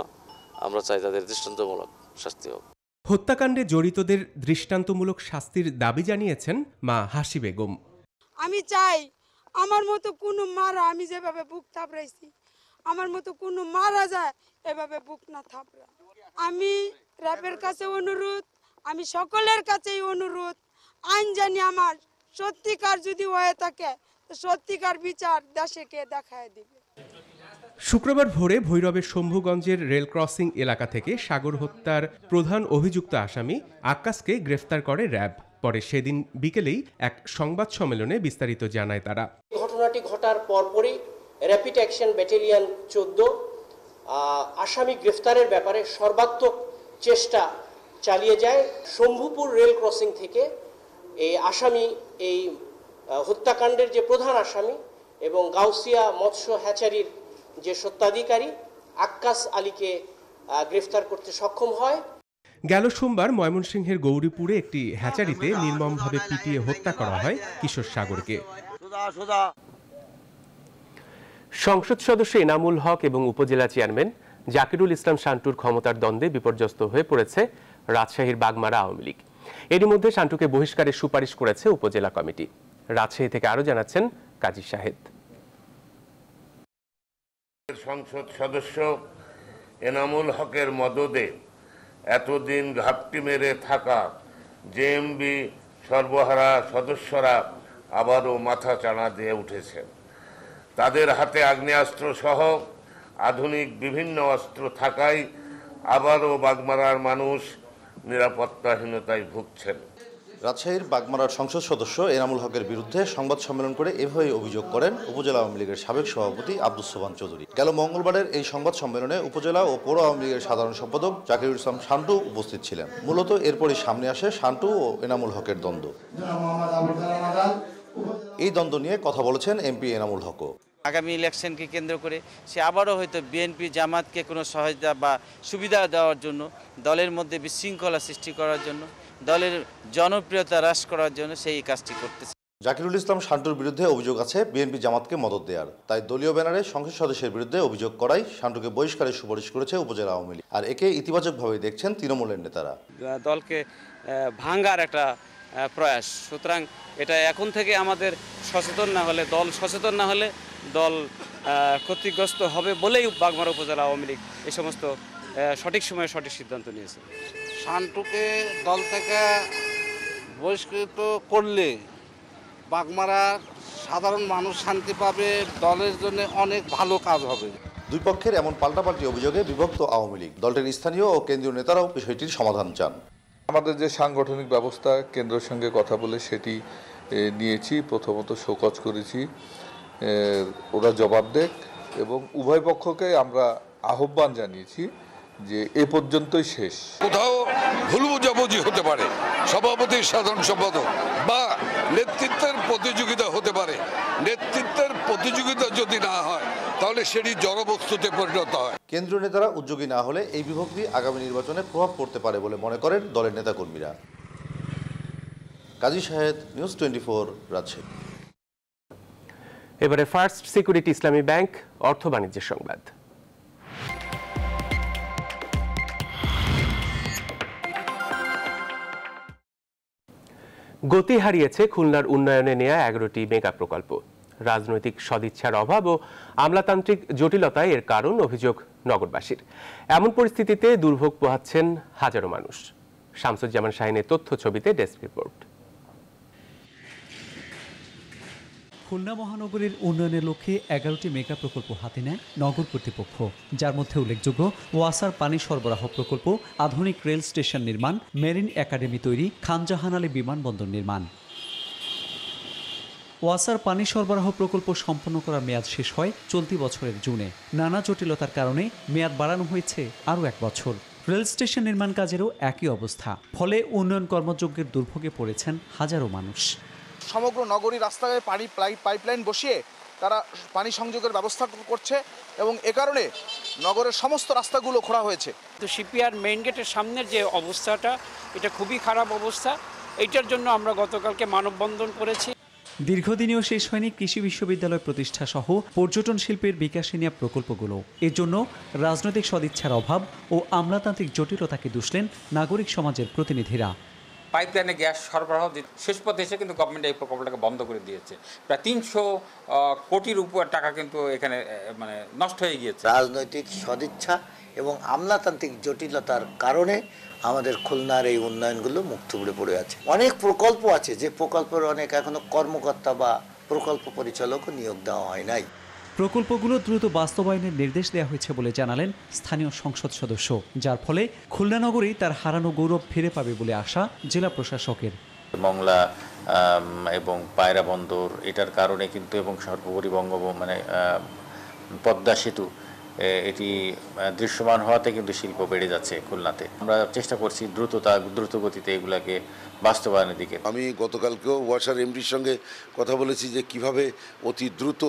আমরা চাই তাদের দৃষ্টান্তমূলক শাস্তি হোক হত্যাকাণ্ডে জড়িতদের দৃষ্টান্তমূলক শাস্তির দাবি জানিয়েছেন মা হাসি বেগম আমি চাই আমার মতো কোনো মারা আমি যেভাবে বুক থাপড়াইছি আমার মতো কোনো মারা যায় এভাবে বুক না থাপড়া আমি র্যাবের কাছে অনুরোধ আমি সকলের কাছেই অনুরোধ আইন জানি আমার সত্যিকার যদি হয়ে থাকে সত্যিকার বিচার দেশেকে দেখায় দিবে শুক্রবার ভোরে ভৈরবের শম্ভুগঞ্জের রেল ক্রসিং এলাকা থেকে সাগর হত্যার প্রধান অভিযুক্ত আসামি আকাশকে গ্রেফতার করে র্যাব পরে সেদিন বিকেলেই এক সংবাদ সম্মেলনে বিস্তারিত জানায় তারা ঘটনাটি ঘটার পরপরই র্যাপিড অ্যাকশন ব্যাটালিয়ন চোদ্দ আসামি গ্রেফতারের ব্যাপারে সর্বাত্মক চেষ্টা চালিয়ে যায় শম্ভুপুর রেল ক্রসিং থেকে এই আসামি এই হত্যাকাণ্ডের যে প্রধান আসামি এবং গাউসিয়া মৎস্য হ্যাচারির যে সত্যাধিকারী আক্কাস আলীকে গ্রেফতার করতে সক্ষম হয় গেল সোমবার ময়মনসিংহের গৌরীপুরে একটি হ্যাচারিতে নির্মমভাবে পিটিয়ে হত্যা করা হয় কিশোর সাগরকে সংসদ সদস্য এনামুল হক এবং উপজেলা চেয়ারম্যান জাকিরুল ইসলাম শান্টুর ক্ষমতার দ্বন্দ্বে বিপর্যস্ত হয়ে পড়েছে রাজশাহীর বাগমারা আওয়ামী লীগ এরই মধ্যে শান্টুকে বহিষ্কারের সুপারিশ করেছে উপজেলা কমিটি রাজশাহী থেকে আরও জানাচ্ছেন কাজী সাহেদ সংসদ সদস্য এনামুল হকের মদদে এতদিন ঘাপটি মেরে থাকা জেএমবি সর্বহারা সদস্যরা আবারও মাথা চাড়া দিয়ে উঠেছেন তাদের হাতে আগ্নেয়াস্ত্র সহ আধুনিক বিভিন্ন অস্ত্র থাকায় আবারও বাগমারার মানুষ নিরাপত্তাহীনতায় ভুগছেন রাজশাহীর বাগমারার সংসদ সদস্য এনামুল হকের বিরুদ্ধে সংবাদ সম্মেলন করে এভাবে অভিযোগ করেন উপজেলা আওয়ামী লীগের সাবেক সভাপতি আব্দুস সোবান চৌধুরী গেল মঙ্গলবারের এই সংবাদ সম্মেলনে উপজেলা ও পৌর আওয়ামী লীগের সাধারণ সম্পাদক জাকিরুল ইসলাম শান্টু উপস্থিত ছিলেন মূলত এরপরই সামনে আসে শান্টু ও এনামুল হকের দ্বন্দ্ব এই দ্বন্দ্ব নিয়ে কথা বলেছেন এমপি এনামুল হকও আগামী ইলেকশনকে কেন্দ্র করে সে আবারও হয়তো বিএনপি জামাতকে কোনো সহায়তা বা সুবিধা দেওয়ার জন্য দলের মধ্যে বিশৃঙ্খলা সৃষ্টি করার জন্য দলের জনপ্রিয়তা হ্রাস করার জন্য সেই কাজটি করতেছে জাকিরুল ইসলাম শান্টুর বিরুদ্ধে অভিযোগ আছে বিএনপি জামাতকে মদত দেওয়ার তাই দলীয় ব্যানারে সংসদ সদস্যের বিরুদ্ধে অভিযোগ করাই শান্টুকে বহিষ্কারের সুপারিশ করেছে উপজেলা আওয়ামী লীগ আর একে ইতিবাচকভাবে দেখছেন তৃণমূলের নেতারা দলকে ভাঙ্গার একটা প্রয়াস সুতরাং এটা এখন থেকে আমাদের সচেতন না হলে দল সচেতন না হলে দল ক্ষতিগ্রস্ত হবে বলেই বাগমারা উপজেলা আওয়ামী লীগ এই সমস্ত সঠিক সময়ে সঠিক সিদ্ধান্ত নিয়েছে শান্টুকে দল থেকে বহিষ্কৃত করলে বাগমারার সাধারণ মানুষ শান্তি পাবে দলের জন্য অনেক ভালো কাজ হবে দুই পক্ষের এমন পাল্টাপাল্টি অভিযোগে বিভক্ত আওয়ামী লীগ দলটির স্থানীয় ও কেন্দ্রীয় নেতারাও বিষয়টির সমাধান চান আমাদের যে সাংগঠনিক ব্যবস্থা কেন্দ্রের সঙ্গে কথা বলে সেটি নিয়েছি প্রথমত শোকজ করেছি ওরা জবাব দেখ এবং উভয় পক্ষকে আমরা আহ্বান জানিয়েছি যে এ পর্যন্তই শেষ কোথাও ভুল বুঝাবুঝি হতে পারে সভাপতি সাধারণ সম্পাদক বা নেতৃত্বের প্রতিযোগিতা হতে পারে নেতৃত্বের প্রতিযোগিতা যদি না হয় তাহলে সেটি জড়বস্তুতে পরিণত হয় কেন্দ্রীয় নেতারা উদ্যোগী না হলে এই বিভক্তি আগামী নির্বাচনে প্রভাব পড়তে পারে বলে মনে করেন দলের নেতাকর্মীরা কাজী সাহেব নিউজ টোয়েন্টি রাজশাহী এবারে ফার্স্ট সিকিউরিটি ইসলামী ব্যাংক অর্থ বাণিজ্যের সংবাদ গতি হারিয়েছে খুলনার উন্নয়নে নেয়া এগারোটি মেগা প্রকল্প রাজনৈতিক সদিচ্ছার অভাব ও আমলাতান্ত্রিক জটিলতায় এর কারণ অভিযোগ নগরবাসীর এমন পরিস্থিতিতে দুর্ভোগ পোহাচ্ছেন হাজারো মানুষ শামসুজ্জামান শাহিনের তথ্য ছবিতে ডেস্ক রিপোর্ট খুলনা মহানগরীর উন্নয়নের লক্ষ্যে এগারোটি মেগা প্রকল্প হাতে নেয় নগর কর্তৃপক্ষ যার মধ্যে উল্লেখযোগ্য ওয়াসার পানি সরবরাহ প্রকল্প আধুনিক রেল স্টেশন নির্মাণ মেরিন একাডেমি তৈরি খানজাহান আলী বিমানবন্দর নির্মাণ ওয়াসার পানি সরবরাহ প্রকল্প সম্পন্ন করার মেয়াদ শেষ হয় চলতি বছরের জুনে নানা জটিলতার কারণে মেয়াদ বাড়ানো হয়েছে আরও এক বছর রেল স্টেশন নির্মাণ কাজেরও একই অবস্থা ফলে উন্নয়ন কর্মযজ্ঞের দুর্ভোগে পড়েছেন হাজারো মানুষ সমগ্র নগরী রাস্তায় পানি পাইপলাইন বসিয়ে তারা পানি সংযোগের ব্যবস্থা করছে এবং এ কারণে নগরের সমস্ত রাস্তাগুলো খোঁড়া হয়েছে তো সিপিআর মেইন গেটের সামনের যে অবস্থাটা এটা খুবই খারাপ অবস্থা এটার জন্য আমরা গতকালকে মানববন্ধন করেছি দীর্ঘদিনেও শেষ হয়নি কৃষি বিশ্ববিদ্যালয় প্রতিষ্ঠা সহ পর্যটন শিল্পের বিকাশে নেওয়া প্রকল্পগুলো এর জন্য রাজনৈতিক সদিচ্ছার অভাব ও আমলাতান্ত্রিক জটিলতাকে দুষলেন নাগরিক সমাজের প্রতিনিধিরা পাইপলাইনে গ্যাস সরবরাহ শেষ পথে এসে কিন্তু গভর্নমেন্ট এই প্রকল্পটাকে বন্ধ করে দিয়েছে প্রায় তিনশো কোটির উপর টাকা কিন্তু এখানে মানে নষ্ট হয়ে গিয়েছে রাজনৈতিক সদিচ্ছা এবং আমলাতান্ত্রিক জটিলতার কারণে আমাদের খুলনার এই উন্নয়নগুলো মুখ থুবড়ে পড়ে আছে অনেক প্রকল্প আছে যে প্রকল্পের অনেক এখনো কর্মকর্তা বা প্রকল্প পরিচালকও নিয়োগ দেওয়া হয় নাই প্রকল্পগুলো দ্রুত বাস্তবায়নের নির্দেশ দেওয়া হয়েছে বলে জানালেন স্থানীয় সংসদ সদস্য যার ফলে খুলনা নগরী তার হারানো গৌরব ফিরে পাবে বলে আশা জেলা প্রশাসকের মংলা এবং পায়রা বন্দর এটার কারণে কিন্তু এবং সর্বোপরি বঙ্গ মানে পদ্মা সেতু এটি দৃশ্যমান হওয়াতে কিন্তু শিল্প বেড়ে যাচ্ছে খুলনাতে আমরা চেষ্টা করছি দ্রুততা দ্রুত গতিতে এগুলাকে বাস্তবায়নের দিকে আমি গতকালকেও ওয়াসার এমডির সঙ্গে কথা বলেছি যে কিভাবে অতি দ্রুত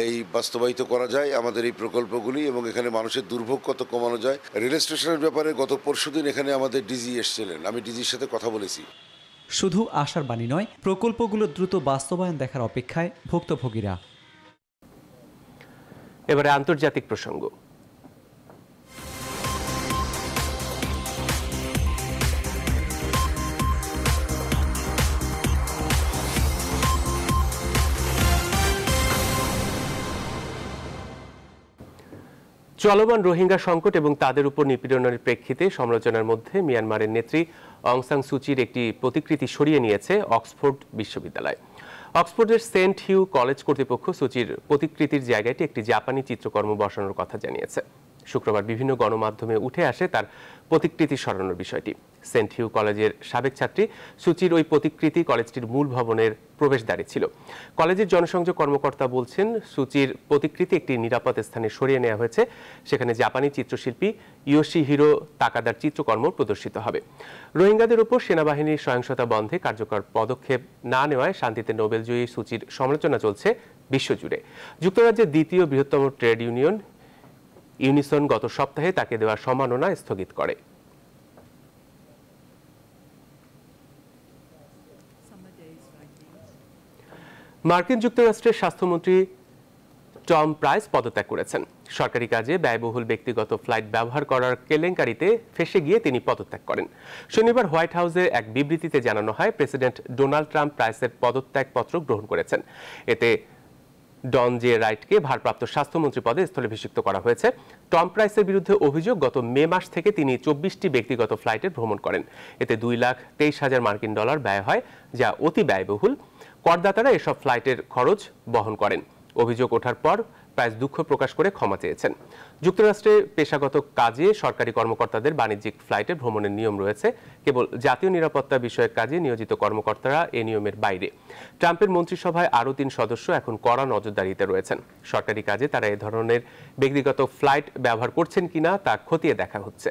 এই বাস্তবায়িত করা যায় আমাদের এই প্রকল্পগুলি এবং এখানে মানুষের দুর্ভোগ কত কমানো যায় রেল স্টেশনের ব্যাপারে গত পরশুদিন এখানে আমাদের ডিজি এসছিলেন আমি ডিজির সাথে কথা বলেছি শুধু আশার বাণী নয় প্রকল্পগুলো দ্রুত বাস্তবায়ন দেখার অপেক্ষায় ভুক্তভোগীরা এবারে আন্তর্জাতিক প্রসঙ্গ চলমান রোহিঙ্গা সংকট এবং তাদের উপর নিপীড়নের প্রেক্ষিতে সমালোচনার মধ্যে মিয়ানমারের নেত্রী অংসাং সুচির একটি প্রতিকৃতি সরিয়ে নিয়েছে অক্সফোর্ড বিশ্ববিদ্যালয় অক্সফোর্ডের সেন্ট হিউ কলেজ কর্তৃপক্ষ সুচির প্রতিকৃতির জায়গাটি একটি জাপানি চিত্রকর্ম বসানোর কথা জানিয়েছে শুক্রবার বিভিন্ন গণমাধ্যমে উঠে আসে তার প্রতিকৃতি সরানোর বিষয়টি সেন্ট হিউ কলেজের সাবেক ছাত্রী সুচির ওই প্রতিকৃতি কলেজটির মূল ভবনের দ্বারে ছিল কলেজের জনসংযোগ কর্মকর্তা বলছেন সুচির প্রতিকৃতি একটি নিরাপদ স্থানে সরিয়ে নেওয়া হয়েছে সেখানে জাপানি চিত্রশিল্পী ইয়োশি হিরো তাকাদার চিত্রকর্ম প্রদর্শিত হবে রোহিঙ্গাদের উপর সেনাবাহিনীর সহিংসতা বন্ধে কার্যকর পদক্ষেপ না নেওয়ায় শান্তিতে নোবেলজয়ী সুচির সমালোচনা চলছে বিশ্বজুড়ে যুক্তরাজ্যের দ্বিতীয় বৃহত্তম ট্রেড ইউনিয়ন ইউনিসন গত সপ্তাহে তাকে দেওয়া সম্মাননা স্থগিত করে মার্কিন যুক্তরাষ্ট্রের স্বাস্থ্যমন্ত্রী টম প্রাইস পদত্যাগ করেছেন সরকারি কাজে ব্যয়বহুল ব্যক্তিগত ফ্লাইট ব্যবহার করার কেলেঙ্কারিতে ফেসে গিয়ে তিনি পদত্যাগ করেন শনিবার হোয়াইট হাউসে এক বিবৃতিতে জানানো হয় প্রেসিডেন্ট ডোনাল্ড ট্রাম্প প্রাইসের পদত্যাগপত্র গ্রহণ করেছেন এতে ডন জে রাইটকে ভারপ্রাপ্ত স্বাস্থ্যমন্ত্রী পদে স্থলাভিষিক্ত করা হয়েছে টম প্রাইসের বিরুদ্ধে অভিযোগ গত মে মাস থেকে তিনি চব্বিশটি ব্যক্তিগত ফ্লাইটে ভ্রমণ করেন এতে দুই লাখ তেইশ হাজার মার্কিন ডলার ব্যয় হয় যা অতি ব্যয়বহুল করদাতারা এসব ফ্লাইটের খরচ বহন করেন অভিযোগ ওঠার পর প্রায় দুঃখ প্রকাশ করে ক্ষমা চেয়েছেন যুক্তরাষ্ট্রে পেশাগত কাজে সরকারি কর্মকর্তাদের বাণিজ্যিক ফ্লাইটে ভ্রমণের নিয়ম রয়েছে কেবল জাতীয় নিরাপত্তা বিষয়ক কাজে নিয়োজিত কর্মকর্তারা এ নিয়মের বাইরে ট্রাম্পের মন্ত্রিসভায় আরও তিন সদস্য এখন কড়া নজরদারিতে রয়েছেন সরকারি কাজে তারা এ ধরনের ব্যক্তিগত ফ্লাইট ব্যবহার করছেন কিনা তা খতিয়ে দেখা হচ্ছে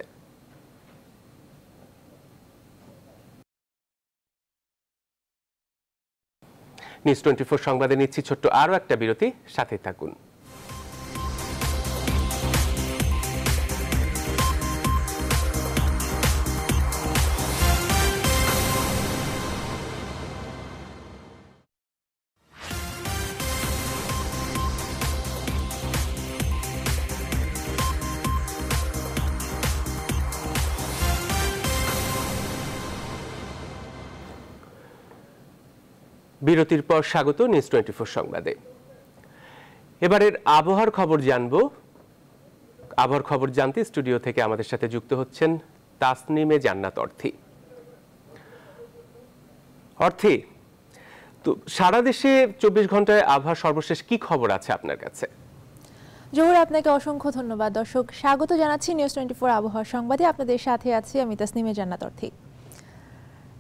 নিউজ টোয়েন্টি ফোর সংবাদে নিচ্ছি ছোট্ট আরও একটা বিরতি সাথে থাকুন বিরতির পর স্বাগত নিউজ টোয়েন্টি ফোর সংবাদে এবারের আবহাওয়ার খবর জানব আবহাওয়ার খবর জানতে স্টুডিও থেকে আমাদের সাথে যুক্ত হচ্ছেন তাসনিমে জান্নাত অর্থী অর্থে তো সারা দেশে চব্বিশ ঘন্টায় আবহাওয়া সর্বশেষ কি খবর আছে আপনার কাছে জহুর আপনাকে অসংখ্য ধন্যবাদ দর্শক স্বাগত জানাচ্ছি নিউজ টোয়েন্টি ফোর আবহাওয়া সংবাদে আপনাদের সাথে আছি আমি তাসনিমে জান্নাত অর্থী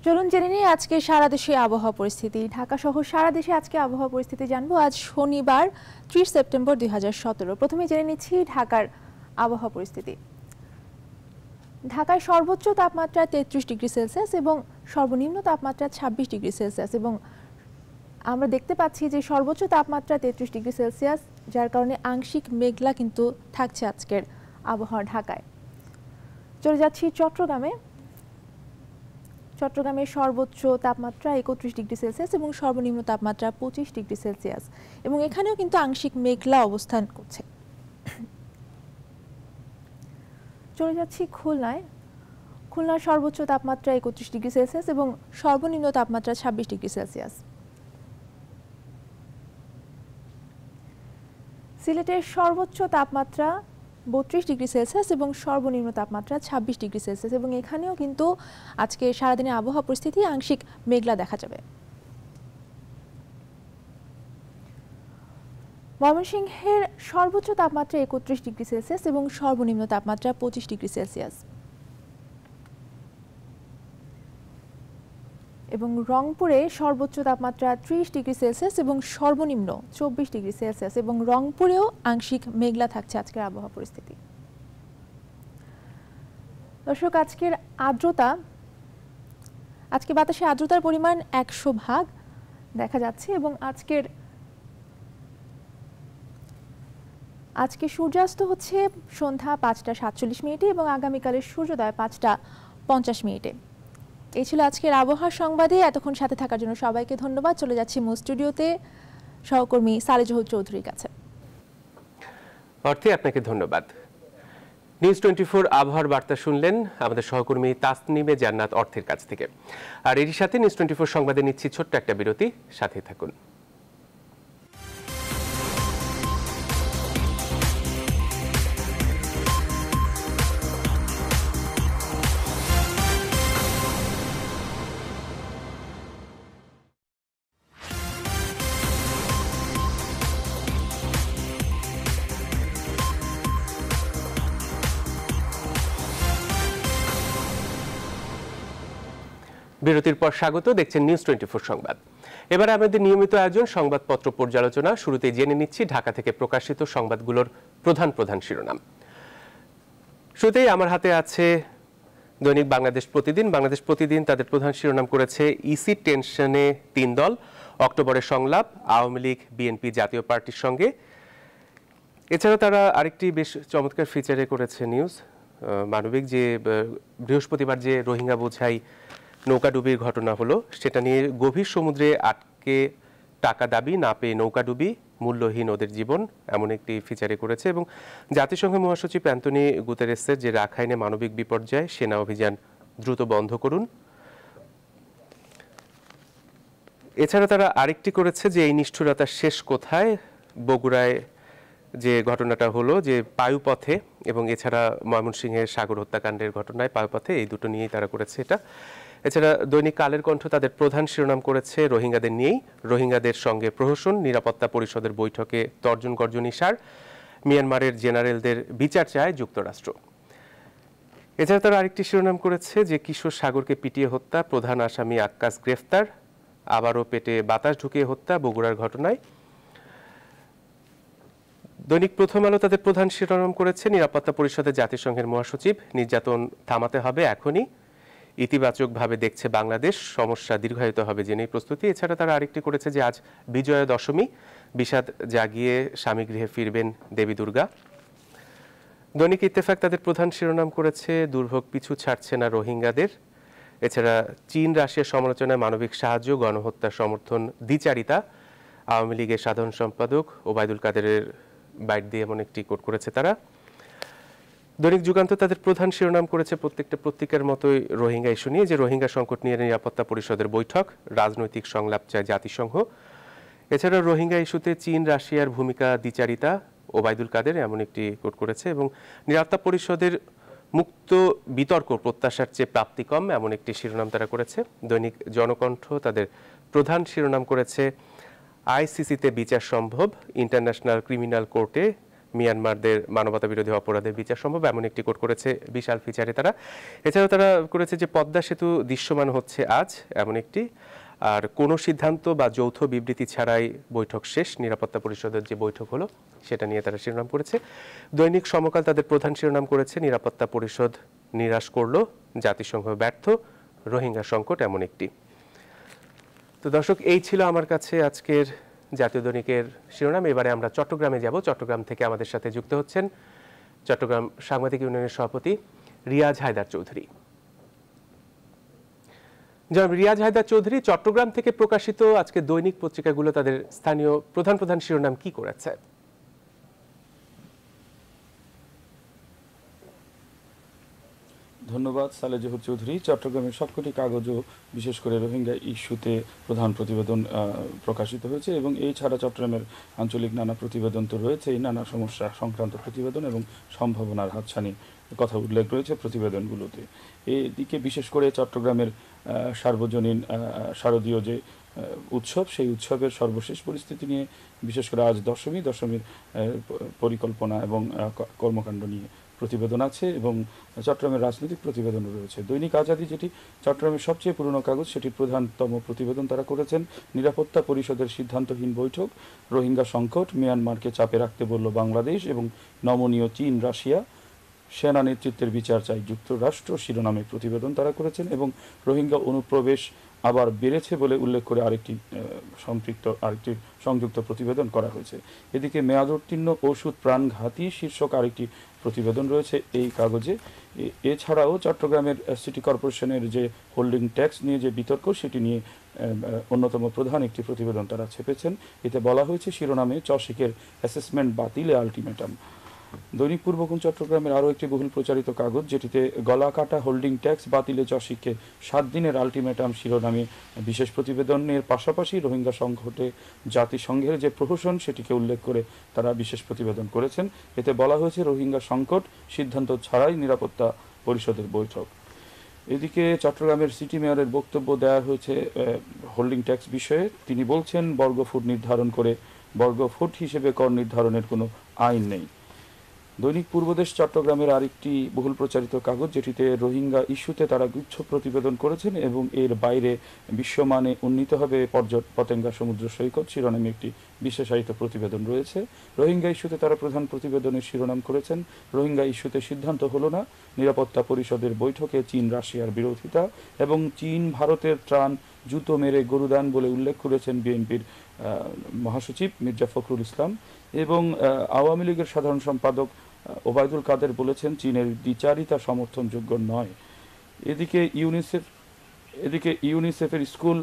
চলুন জেনে নিই আজকে সারা দেশে আবহাওয়া পরিস্থিতি ঢাকা সহ সারা দেশে আজকে আবহাওয়া পরিস্থিতি জানবো আজ শনিবার ত্রিশ সেপ্টেম্বর দুই প্রথমে জেনে নিচ্ছি ঢাকার আবহাওয়া পরিস্থিতি ঢাকায় সর্বোচ্চ তাপমাত্রা তেত্রিশ ডিগ্রি সেলসিয়াস এবং সর্বনিম্ন তাপমাত্রা ২৬ ডিগ্রি সেলসিয়াস এবং আমরা দেখতে পাচ্ছি যে সর্বোচ্চ তাপমাত্রা তেত্রিশ ডিগ্রি সেলসিয়াস যার কারণে আংশিক মেঘলা কিন্তু থাকছে আজকের আবহাওয়া ঢাকায় চলে যাচ্ছি চট্টগ্রামে চট্টগ্রামের সর্বোচ্চ তাপমাত্রা একত্রিশ ডিগ্রি সেলসিয়াস এবং সর্বনিম্ন তাপমাত্রা পঁচিশ ডিগ্রি সেলসিয়াস এবং এখানেও কিন্তু আংশিক মেঘলা অবস্থান করছে চলে যাচ্ছি খুলনায় খুলনার সর্বোচ্চ তাপমাত্রা একত্রিশ ডিগ্রি সেলসিয়াস এবং সর্বনিম্ন তাপমাত্রা ছাব্বিশ ডিগ্রি সেলসিয়াস সিলেটের সর্বোচ্চ তাপমাত্রা বত্রিশ ডিগ্রি সেলসিয়াস এবং সর্বনিম্ন তাপমাত্রা ২৬ ডিগ্রি সেলসিয়াস এবং এখানেও কিন্তু আজকে সারাদিনের আবহাওয়া পরিস্থিতি আংশিক মেঘলা দেখা যাবে ময়মনসিংহের সর্বোচ্চ তাপমাত্রা একত্রিশ ডিগ্রি সেলসিয়াস এবং সর্বনিম্ন তাপমাত্রা পঁচিশ ডিগ্রি সেলসিয়াস এবং রংপুরে সর্বোচ্চ তাপমাত্রা ত্রিশ ডিগ্রি সেলসিয়াস এবং সর্বনিম্ন চব্বিশ ডিগ্রি সেলসিয়াস এবং রংপুরেও আংশিক মেঘলা থাকছে আজকের আবহাওয়া পরিস্থিতি দর্শক আজকের আর্দ্রতা আজকে বাতাসে আর্দ্রতার পরিমাণ একশো ভাগ দেখা যাচ্ছে এবং আজকের আজকে সূর্যাস্ত হচ্ছে সন্ধ্যা পাঁচটা সাতচল্লিশ মিনিটে এবং আগামীকালের সূর্যোদয় পাঁচটা পঞ্চাশ মিনিটে এই ছিল আজকের আবহাওয়া সংবাদে এতক্ষণ সাথে থাকার জন্য সবাইকে ধন্যবাদ চলে যাচ্ছি মো স্টুডিওতে সহকর্মী সালেজহুল চৌধুরীর কাছে অর্থে আপনাকে ধন্যবাদ নিউজ টোয়েন্টি ফোর আবহাওয়ার বার্তা শুনলেন আমাদের সহকর্মী তাসনিমে জান্নাত অর্থের কাছ থেকে আর এরই সাথে নিউজ টোয়েন্টি ফোর সংবাদে নিচ্ছি ছোট্ট একটা বিরতি সাথে থাকুন বিরতির পর স্বাগত দেখছেন নিউজ টোয়েন্টি সংবাদ এবার আমাদের নিয়মিত আয়োজন সংবাদপত্র পর্যালোচনা শুরুতে জেনে নিচ্ছি ঢাকা থেকে প্রকাশিত সংবাদগুলোর প্রধান প্রধান শিরোনাম শুরুতেই আমার হাতে আছে দৈনিক বাংলাদেশ প্রতিদিন বাংলাদেশ প্রতিদিন তাদের প্রধান শিরোনাম করেছে ইসি e টেনশনে তিন দল অক্টোবরের সংলাপ আওয়ামী লীগ বিএনপি জাতীয় পার্টির সঙ্গে এছাড়া তারা আরেকটি বেশ চমৎকার ফিচারে করেছে নিউজ মানবিক যে বৃহস্পতিবার যে রোহিঙ্গা বোঝাই নৌকাডুবির ঘটনা হলো সেটা নিয়ে গভীর সমুদ্রে আটকে টাকা দাবি না পেয়ে নৌকাডুবি মূল্যহীন ওদের জীবন এমন একটি ফিচারে করেছে এবং জাতিসংঘের মহাসচিব অ্যান্তনি গুতেরেসের যে রাখাইনে মানবিক বিপর্যয় সেনা অভিযান দ্রুত বন্ধ করুন এছাড়া তারা আরেকটি করেছে যে এই নিষ্ঠুরতা শেষ কোথায় বগুড়ায় যে ঘটনাটা হলো যে পায়ুপথে এবং এছাড়া ময়মনসিংহের সাগর হত্যাকাণ্ডের ঘটনায় পায়ুপথে এই দুটো নিয়েই তারা করেছে এটা এছাড়া দৈনিক কালের কণ্ঠ তাদের প্রধান শিরোনাম করেছে রোহিঙ্গাদের নিয়েই রোহিঙ্গাদের সঙ্গে প্রহসন নিরাপত্তা পরিষদের বৈঠকে তর্জন গর্জন ইশার মিয়ানমারের জেনারেলদের বিচার চায় যুক্তরাষ্ট্র এছাড়া তারা আরেকটি শিরোনাম করেছে যে কিশোর সাগরকে পিটিয়ে হত্যা প্রধান আসামি আক্কাস গ্রেফতার আবারও পেটে বাতাস ঢুকিয়ে হত্যা বগুড়ার ঘটনায় দৈনিক প্রথম আলো তাদের প্রধান শিরোনাম করেছে নিরাপত্তা পরিষদে জাতিসংঘের মহাসচিব নির্যাতন থামাতে হবে এখনই ইতিবাচকভাবে দেখছে বাংলাদেশ সমস্যা দীর্ঘায়িত হবে জেনেই প্রস্তুতি এছাড়া তারা আরেকটি করেছে যে আজ বিজয়া দশমী বিষাদ জাগিয়ে স্বামী গৃহে ফিরবেন দেবী দুর্গা দৈনিক ইত্তেফাক তাদের প্রধান শিরোনাম করেছে দুর্ভোগ পিছু ছাড়ছে না রোহিঙ্গাদের এছাড়া চীন রাশিয়ার সমালোচনায় মানবিক সাহায্য গণহত্যা সমর্থন দ্বিচারিতা আওয়ামী লীগের সাধারণ সম্পাদক ওবায়দুল কাদেরের বাইট দিয়ে এমন একটি কোট করেছে তারা দৈনিক যুগান্ত তাদের প্রধান শিরোনাম করেছে প্রত্যেকটা পত্রিকার মতোই রোহিঙ্গা ইস্যু নিয়ে যে রোহিঙ্গা সংকট নিয়ে নিরাপত্তা পরিষদের বৈঠক রাজনৈতিক সংলাপ চায় জাতিসংঘ এছাড়া রোহিঙ্গা ইস্যুতে চীন রাশিয়ার ভূমিকা দ্বিচারিতা ওবায়দুল কাদের এমন একটি কোট করেছে এবং নিরাপত্তা পরিষদের মুক্ত বিতর্ক প্রত্যাশার চেয়ে প্রাপ্তি কম এমন একটি শিরোনাম তারা করেছে দৈনিক জনকণ্ঠ তাদের প্রধান শিরোনাম করেছে আইসিসিতে বিচার সম্ভব ইন্টারন্যাশনাল ক্রিমিনাল কোর্টে মিয়ানমারদের মানবতা বিরোধী অপরাধের বিচার সম্ভব এমন একটি কোর্ট করেছে বিশাল ফিচারে তারা এছাড়াও তারা করেছে যে পদ্মা সেতু দৃশ্যমান হচ্ছে আজ এমন একটি আর কোনো সিদ্ধান্ত বা যৌথ বিবৃতি ছাড়াই বৈঠক শেষ নিরাপত্তা পরিষদের যে বৈঠক হলো সেটা নিয়ে তারা শিরোনাম করেছে দৈনিক সমকাল তাদের প্রধান শিরোনাম করেছে নিরাপত্তা পরিষদ নিরাশ করল জাতিসংঘ ব্যর্থ রোহিঙ্গা সংকট এমন একটি তো দর্শক এই ছিল আমার কাছে আজকের জাতীয় দৈনিকের শিরোনাম এবারে আমরা চট্টগ্রামে যাব চট্টগ্রাম থেকে আমাদের সাথে যুক্ত হচ্ছেন চট্টগ্রাম সাংবাদিক ইউনিয়নের সভাপতি রিয়াজ হায়দার চৌধুরী জনাব রিয়াজ হায়দার চৌধুরী চট্টগ্রাম থেকে প্রকাশিত আজকে দৈনিক পত্রিকাগুলো তাদের স্থানীয় প্রধান প্রধান শিরোনাম কি করেছে ধন্যবাদ সালে জহুর চৌধুরী চট্টগ্রামের সবকটি কাগজও বিশেষ করে রোহিঙ্গা ইস্যুতে প্রধান প্রতিবেদন প্রকাশিত হয়েছে এবং এই ছাড়া চট্টগ্রামের আঞ্চলিক নানা প্রতিবেদন তো রয়েছেই নানা সমস্যা সংক্রান্ত প্রতিবেদন এবং সম্ভাবনার হাতছানি কথা উল্লেখ রয়েছে প্রতিবেদনগুলোতে এদিকে বিশেষ করে চট্টগ্রামের সার্বজনীন শারদীয় যে উৎসব সেই উৎসবের সর্বশেষ পরিস্থিতি নিয়ে বিশেষ করে আজ দশমী দশমীর পরিকল্পনা এবং কর্মকাণ্ড নিয়ে প্রতিবেদন আছে এবং চট্টগ্রামের রাজনৈতিক প্রতিবেদন রয়েছে দৈনিক আজাদি যেটি চট্টগ্রামের সবচেয়ে পুরনো কাগজ সেটি প্রধানতম প্রতিবেদন তারা করেছেন নিরাপত্তা পরিষদের সিদ্ধান্তহীন বৈঠক রোহিঙ্গা সংকট মিয়ানমারকে চাপে রাখতে বলল বাংলাদেশ এবং নমনীয় চীন রাশিয়া সেনা নেতৃত্বের বিচার চাই যুক্তরাষ্ট্র শিরোনামে প্রতিবেদন তারা করেছেন এবং রোহিঙ্গা অনুপ্রবেশ আবার বেড়েছে বলে উল্লেখ করে আরেকটি সম্পৃক্ত আরেকটি সংযুক্ত প্রতিবেদন করা হয়েছে এদিকে মেয়াদোত্তীর্ণ ওষুধ প্রাণঘাতী শীর্ষক আরেকটি প্রতিবেদন রয়েছে এই কাগজে এছাড়াও চট্টগ্রামের সিটি কর্পোরেশনের যে হোল্ডিং ট্যাক্স নিয়ে যে বিতর্ক সেটি নিয়ে অন্যতম প্রধান একটি প্রতিবেদন তারা ছেপেছেন এতে বলা হয়েছে শিরোনামে চশিকের অ্যাসেসমেন্ট বাতিলে আলটিমেটাম দৈনিক পূর্বকোণ চট্টগ্রামের আরও একটি বহুল প্রচারিত কাগজ যেটিতে গলাকাটা হোল্ডিং ট্যাক্স বাতিলে চসিককে সাত দিনের আলটিমেটাম শিরোনামে বিশেষ প্রতিবেদনের পাশাপাশি রোহিঙ্গা সংকটে জাতিসংঘের যে প্রহসন সেটিকে উল্লেখ করে তারা বিশেষ প্রতিবেদন করেছেন এতে বলা হয়েছে রোহিঙ্গা সংকট সিদ্ধান্ত ছাড়াই নিরাপত্তা পরিষদের বৈঠক এদিকে চট্টগ্রামের সিটি মেয়রের বক্তব্য দেওয়া হয়েছে হোল্ডিং ট্যাক্স বিষয়ে তিনি বলছেন বর্গফুট নির্ধারণ করে বর্গফুট হিসেবে কর নির্ধারণের কোনো আইন নেই দৈনিক পূর্বদেশ চট্টগ্রামের আরেকটি বহুল প্রচারিত কাগজ যেটিতে রোহিঙ্গা ইস্যুতে তারা গুচ্ছ প্রতিবেদন করেছেন এবং এর বাইরে বিশ্বমানে উন্নীত হবে পর্যট পতেঙ্গা সমুদ্র সৈকত শিরোনামে একটি বিশেষায়িত প্রতিবেদন রয়েছে রোহিঙ্গা ইস্যুতে তারা প্রধান প্রতিবেদনের শিরোনাম করেছেন রোহিঙ্গা ইস্যুতে সিদ্ধান্ত হলো না নিরাপত্তা পরিষদের বৈঠকে চীন রাশিয়ার বিরোধিতা এবং চীন ভারতের ত্রাণ জুতো মেরে গরুদান বলে উল্লেখ করেছেন বিএনপির মহাসচিব মির্জা ফখরুল ইসলাম এবং আওয়ামী লীগের সাধারণ সম্পাদক ওবায়দুল কাদের বলেছেন চীনের দ্বিচারিতা সমর্থনযোগ্য নয় এদিকে ইউনিসেফ এদিকে ইউনিসেফের স্কুল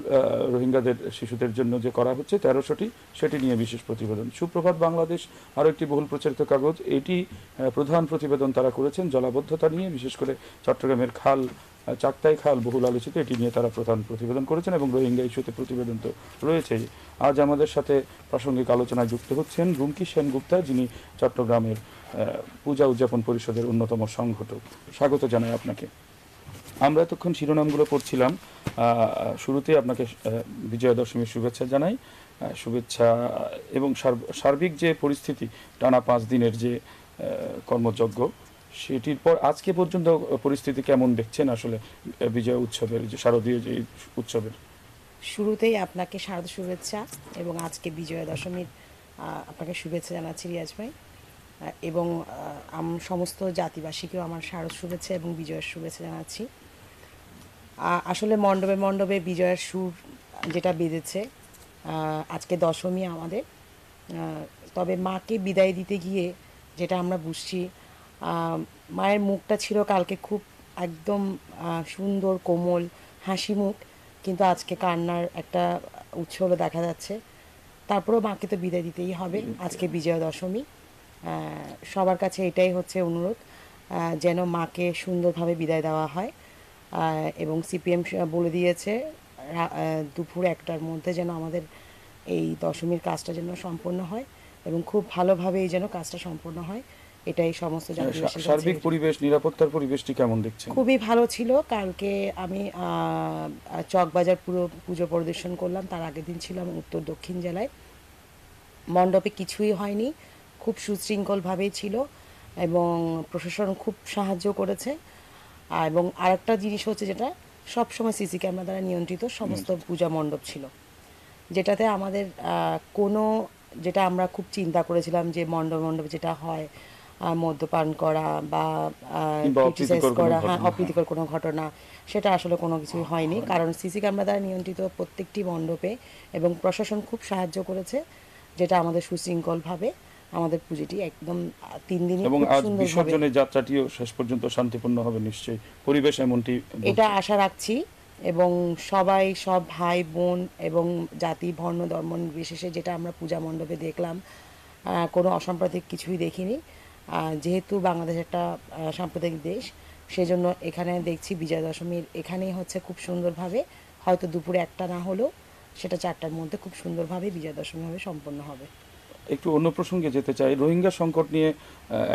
রোহিঙ্গাদের শিশুদের জন্য যে করা হচ্ছে তেরোশোটি সেটি নিয়ে বিশেষ প্রতিবেদন সুপ্রভাত বাংলাদেশ আরও একটি বহুল প্রচারিত কাগজ এটি প্রধান প্রতিবেদন তারা করেছেন জলাবদ্ধতা নিয়ে বিশেষ করে চট্টগ্রামের খাল চাকতাই খাল বহুল আলোচিত এটি নিয়ে তারা প্রধান প্রতিবেদন করেছেন এবং রোহিঙ্গা ইস্যুতে প্রতিবেদন তো রয়েছেই আজ আমাদের সাথে প্রাসঙ্গিক আলোচনায় যুক্ত হচ্ছেন রুমকি সেনগুপ্তা যিনি চট্টগ্রামের পূজা উদযাপন পরিষদের অন্যতম সংগঠক স্বাগত জানাই আপনাকে আমরা এতক্ষণ শিরোনামগুলো পড়ছিলাম শুরুতেই আপনাকে বিজয়া দশমীর শুভেচ্ছা জানাই শুভেচ্ছা এবং সার্বিক যে পরিস্থিতি টানা পাঁচ দিনের যে কর্মযজ্ঞ সেটির পর আজকে পর্যন্ত পরিস্থিতি কেমন দেখছেন আসলে বিজয় উৎসবের যে শারদীয় যে উৎসবের শুরুতেই আপনাকে শারদ শুভেচ্ছা এবং আজকে বিজয়া দশমীর আপনাকে শুভেচ্ছা জানাচ্ছি রিয়াজ ভাই এবং আম সমস্ত জাতিবাসীকেও আমার শারদ শুভেচ্ছা এবং বিজয়ের শুভেচ্ছা জানাচ্ছি আসলে মণ্ডপে মণ্ডপে বিজয়ের সুর যেটা বেঁধেছে আজকে দশমী আমাদের তবে মাকে বিদায় দিতে গিয়ে যেটা আমরা বুঝছি মায়ের মুখটা ছিল কালকে খুব একদম সুন্দর কোমল হাসি মুখ কিন্তু আজকে কান্নার একটা উৎসব দেখা যাচ্ছে তারপরেও মাকে তো বিদায় দিতেই হবে আজকে বিজয়া দশমী সবার কাছে এটাই হচ্ছে অনুরোধ যেন মাকে সুন্দরভাবে বিদায় দেওয়া হয় এবং সিপিএম বলে দিয়েছে দুপুর একটার মধ্যে যেন আমাদের এই দশমীর কাজটা যেন সম্পন্ন হয় এবং খুব ভালোভাবে এই যেন কাজটা সম্পন্ন হয় এটাই সমস্ত সার্বিক পরিবেশ নিরাপত্তার পরিবেশটি কেমন দেখছেন খুবই ভালো ছিল কালকে আমি চকবাজার পুরো পুজো পরিদর্শন করলাম তার আগের দিন ছিলাম উত্তর দক্ষিণ জেলায় মণ্ডপে কিছুই হয়নি খুব সুশৃঙ্খলভাবেই ছিল এবং প্রশাসন খুব সাহায্য করেছে এবং আরেকটা জিনিস হচ্ছে যেটা সবসময় সিসি ক্যামেরা দ্বারা নিয়ন্ত্রিত সমস্ত পূজা মণ্ডপ ছিল যেটাতে আমাদের কোনো যেটা আমরা খুব চিন্তা করেছিলাম যে মণ্ডপ মণ্ডপ যেটা হয় মদ্যপান করা বা ক্রিটিসাইজ করা হ্যাঁ অপ্রীতিকর কোনো ঘটনা সেটা আসলে কোনো কিছুই হয়নি কারণ সিসি ক্যামেরা দ্বারা নিয়ন্ত্রিত প্রত্যেকটি মণ্ডপে এবং প্রশাসন খুব সাহায্য করেছে যেটা আমাদের সুশৃঙ্খলভাবে আমাদের পুজোটি একদম তিন দিন এবং আজ বিসর্জনের যাত্রাটিও শেষ পর্যন্ত শান্তিপূর্ণ হবে নিশ্চয়ই পরিবেশ এমনটি এটা আশা রাখছি এবং সবাই সব ভাই বোন এবং জাতি বর্ণ ধর্ম বিশেষে যেটা আমরা পূজা মণ্ডপে দেখলাম কোনো অসাম্প্রতিক কিছুই দেখিনি যেহেতু বাংলাদেশ একটা সাম্প্রদায়িক দেশ সেজন্য এখানে দেখছি বিজয়া দশমীর এখানেই হচ্ছে খুব সুন্দরভাবে হয়তো দুপুরে একটা না হলেও সেটা চারটার মধ্যে খুব সুন্দরভাবে বিজয়া দশমীভাবে সম্পন্ন হবে একটু অন্য প্রসঙ্গে যেতে চাই রোহিঙ্গা সংকট নিয়ে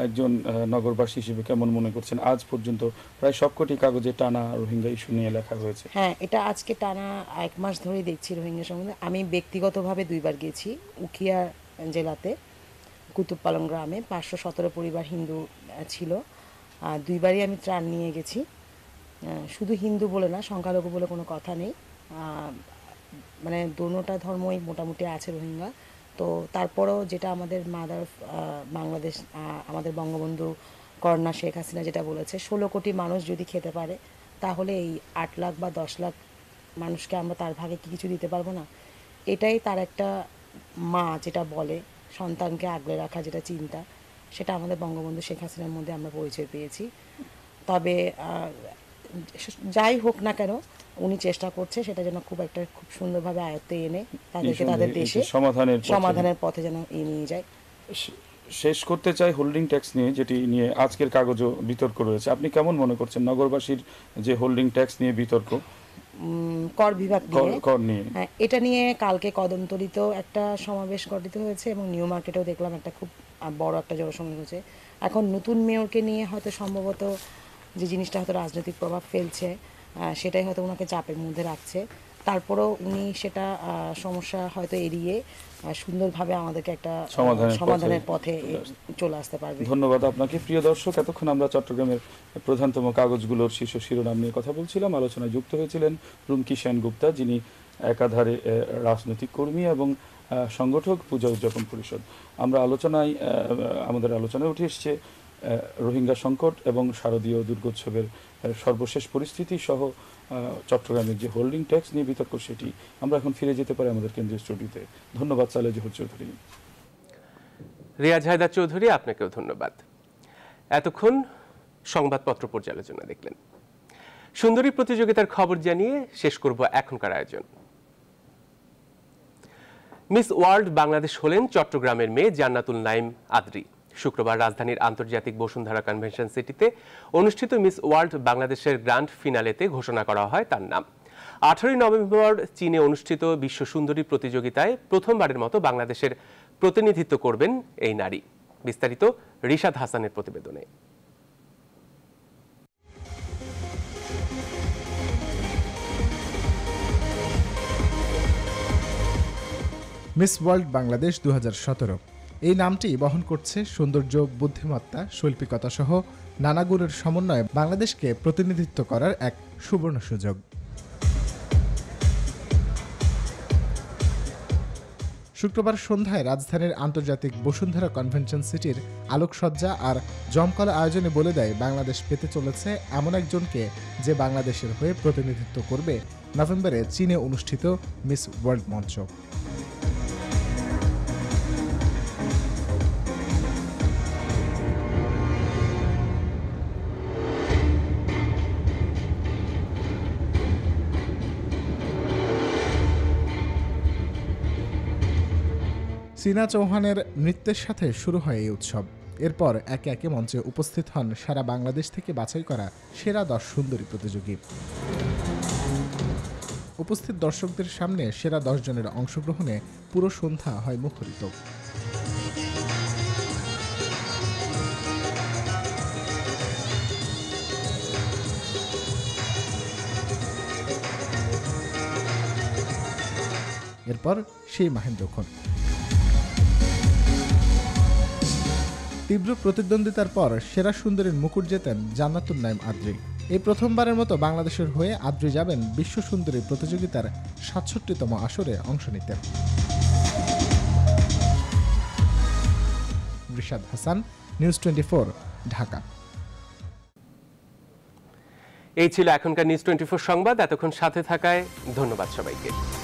একজন নগরবাসী হিসেবে কেমন মনে করছেন আজ পর্যন্ত প্রায় সবকটি কাগজে টানা রোহিঙ্গা ইস্যু নিয়ে লেখা হয়েছে হ্যাঁ এটা আজকে টানা এক মাস ধরে দেখছি রোহিঙ্গা সম্বন্ধে আমি ব্যক্তিগতভাবে দুইবার গেছি উখিয়া জেলাতে কুতুবপালং গ্রামে পাঁচশো সতেরো পরিবার হিন্দু ছিল দুইবারই আমি ত্রাণ নিয়ে গেছি শুধু হিন্দু বলে না সংখ্যালঘু বলে কোনো কথা নেই মানে দোনোটা ধর্মই মোটামুটি আছে রোহিঙ্গা তো তারপরেও যেটা আমাদের মাদার বাংলাদেশ আমাদের বঙ্গবন্ধু কর্ণা শেখ হাসিনা যেটা বলেছে ষোলো কোটি মানুষ যদি খেতে পারে তাহলে এই আট লাখ বা দশ লাখ মানুষকে আমরা তার ভাগে কি কিছু দিতে পারবো না এটাই তার একটা মা যেটা বলে সন্তানকে আগলে রাখা যেটা চিন্তা সেটা আমাদের বঙ্গবন্ধু শেখ হাসিনার মধ্যে আমরা পরিচয় পেয়েছি তবে যাই হোক না কেন উনি চেষ্টা করছে সেটা যেন খুব একটা খুব সুন্দরভাবে আয়ত্তে এনে তাদেরকে তাদের দেশে সমাধানের সমাধানের পথে যেন এ নিয়ে যায় শেষ করতে চাই হোল্ডিং ট্যাক্স নিয়ে যেটি নিয়ে আজকের কাগজও বিতর্ক রয়েছে আপনি কেমন মনে করছেন নগরবাসীর যে হোল্ডিং ট্যাক্স নিয়ে বিতর্ক কর বিভাগ নিয়ে হ্যাঁ, এটা নিয়ে কালকে কদমতলিত একটা সমাবেশ গঠিত হয়েছে এবং নিউ মার্কেটেও দেখলাম একটা খুব বড় একটা জনসমাবেশ হয়েছে এখন নতুন মেয়রকে নিয়ে হয়তো সম্ভবত যে জিনিসটা হয়তো রাজনৈতিক প্রভাব ফেলছে সেটাই হয়তো ওনাকে চাপের মধ্যে রাখছে তারপরেও উনি সেটা সমস্যা হয়তো এড়িয়ে সুন্দরভাবে আমাদেরকে একটা সমাধানের পথে চলে আসতে পারবে ধন্যবাদ আপনাকে প্রিয় দর্শক এতক্ষণ আমরা চট্টগ্রামের প্রধানতম কাগজগুলোর শীর্ষ শিরোনাম নিয়ে কথা বলছিলাম আলোচনায় যুক্ত হয়েছিলেন রুমকি সেন গুপ্তা যিনি একাধারে রাজনৈতিক কর্মী এবং সংগঠক পূজা উদযাপন পরিষদ আমরা আলোচনায় আমাদের আলোচনায় উঠে এসছে রোহিঙ্গা সংকট এবং শারদীয় দুর্গোৎসবের সর্বশেষ পরিস্থিতি সহ চট্টগ্রামের যে হোল্ডিং ট্যাক্স নিয়ে বিতর্ক সেটি আমরা এখন ফিরে যেতে পারি আমাদের কেন্দ্রীয় স্টুডিওতে ধন্যবাদ সালে চৌধুরী রিয়াজ হায়দার চৌধুরী আপনাকেও ধন্যবাদ এতক্ষণ সংবাদপত্র পর্যালোচনা দেখলেন সুন্দরী প্রতিযোগিতার খবর জানিয়ে শেষ করব এখনকার আয়োজন মিস ওয়ার্ল্ড বাংলাদেশ হলেন চট্টগ্রামের মেয়ে জান্নাতুল নাইম আদ্রি শুক্রবার রাজধানীর আন্তর্জাতিক বসুন্ধরা কনভেনশন সিটিতে অনুষ্ঠিত মিস ওয়ার্ল্ড বাংলাদেশের গ্র্যান্ড ফিনালেতে ঘোষণা করা হয় তার নাম আঠারোই নভেম্বর চীনে অনুষ্ঠিত বিশ্ব সুন্দরী প্রতিযোগিতায় প্রথমবারের মতো বাংলাদেশের প্রতিনিধিত্ব করবেন এই নারী বিস্তারিত রিশাদ হাসানের প্রতিবেদনে মিস ওয়ার্ল্ড বাংলাদেশ দু এই নামটি বহন করছে সৌন্দর্য বুদ্ধিমত্তা শৈল্পিকতা সহ নানা গুণের সমন্বয়ে বাংলাদেশকে প্রতিনিধিত্ব করার এক সুবর্ণ সুযোগ শুক্রবার সন্ধ্যায় রাজধানীর আন্তর্জাতিক বসুন্ধরা কনভেনশন সিটির আলোকসজ্জা আর জমকলা আয়োজনে বলে দেয় বাংলাদেশ পেতে চলেছে এমন একজনকে যে বাংলাদেশের হয়ে প্রতিনিধিত্ব করবে নভেম্বরে চীনে অনুষ্ঠিত মিস ওয়ার্ল্ড মঞ্চ চীনা চৌহানের নৃত্যের সাথে শুরু হয় এই উৎসব এরপর একে একে মঞ্চে উপস্থিত হন সারা বাংলাদেশ থেকে বাছাই করা সেরা দশ সুন্দরী প্রতিযোগী উপস্থিত দর্শকদের সামনে সেরা জনের অংশগ্রহণে পুরো সন্ধ্যা হয় মুখরিত এরপর সেই মাহেন্দ্রক্ষণ তীব্র প্রতিদ্বন্দ্বিতার পর সেরা সুন্দরীর মুকুট জেতেন জান্নাতুন নাইম আদ্রি এই প্রথমবারের মতো বাংলাদেশের হয়ে আদ্রি যাবেন বিশ্ব সুন্দরী প্রতিযোগিতার সাতষট্টিতম আসরে অংশ নিতে হাসান নিউজ টোয়েন্টি ঢাকা এই ছিল এখনকার নিউজ টোয়েন্টি সংবাদ এতক্ষণ সাথে থাকায় ধন্যবাদ সবাইকে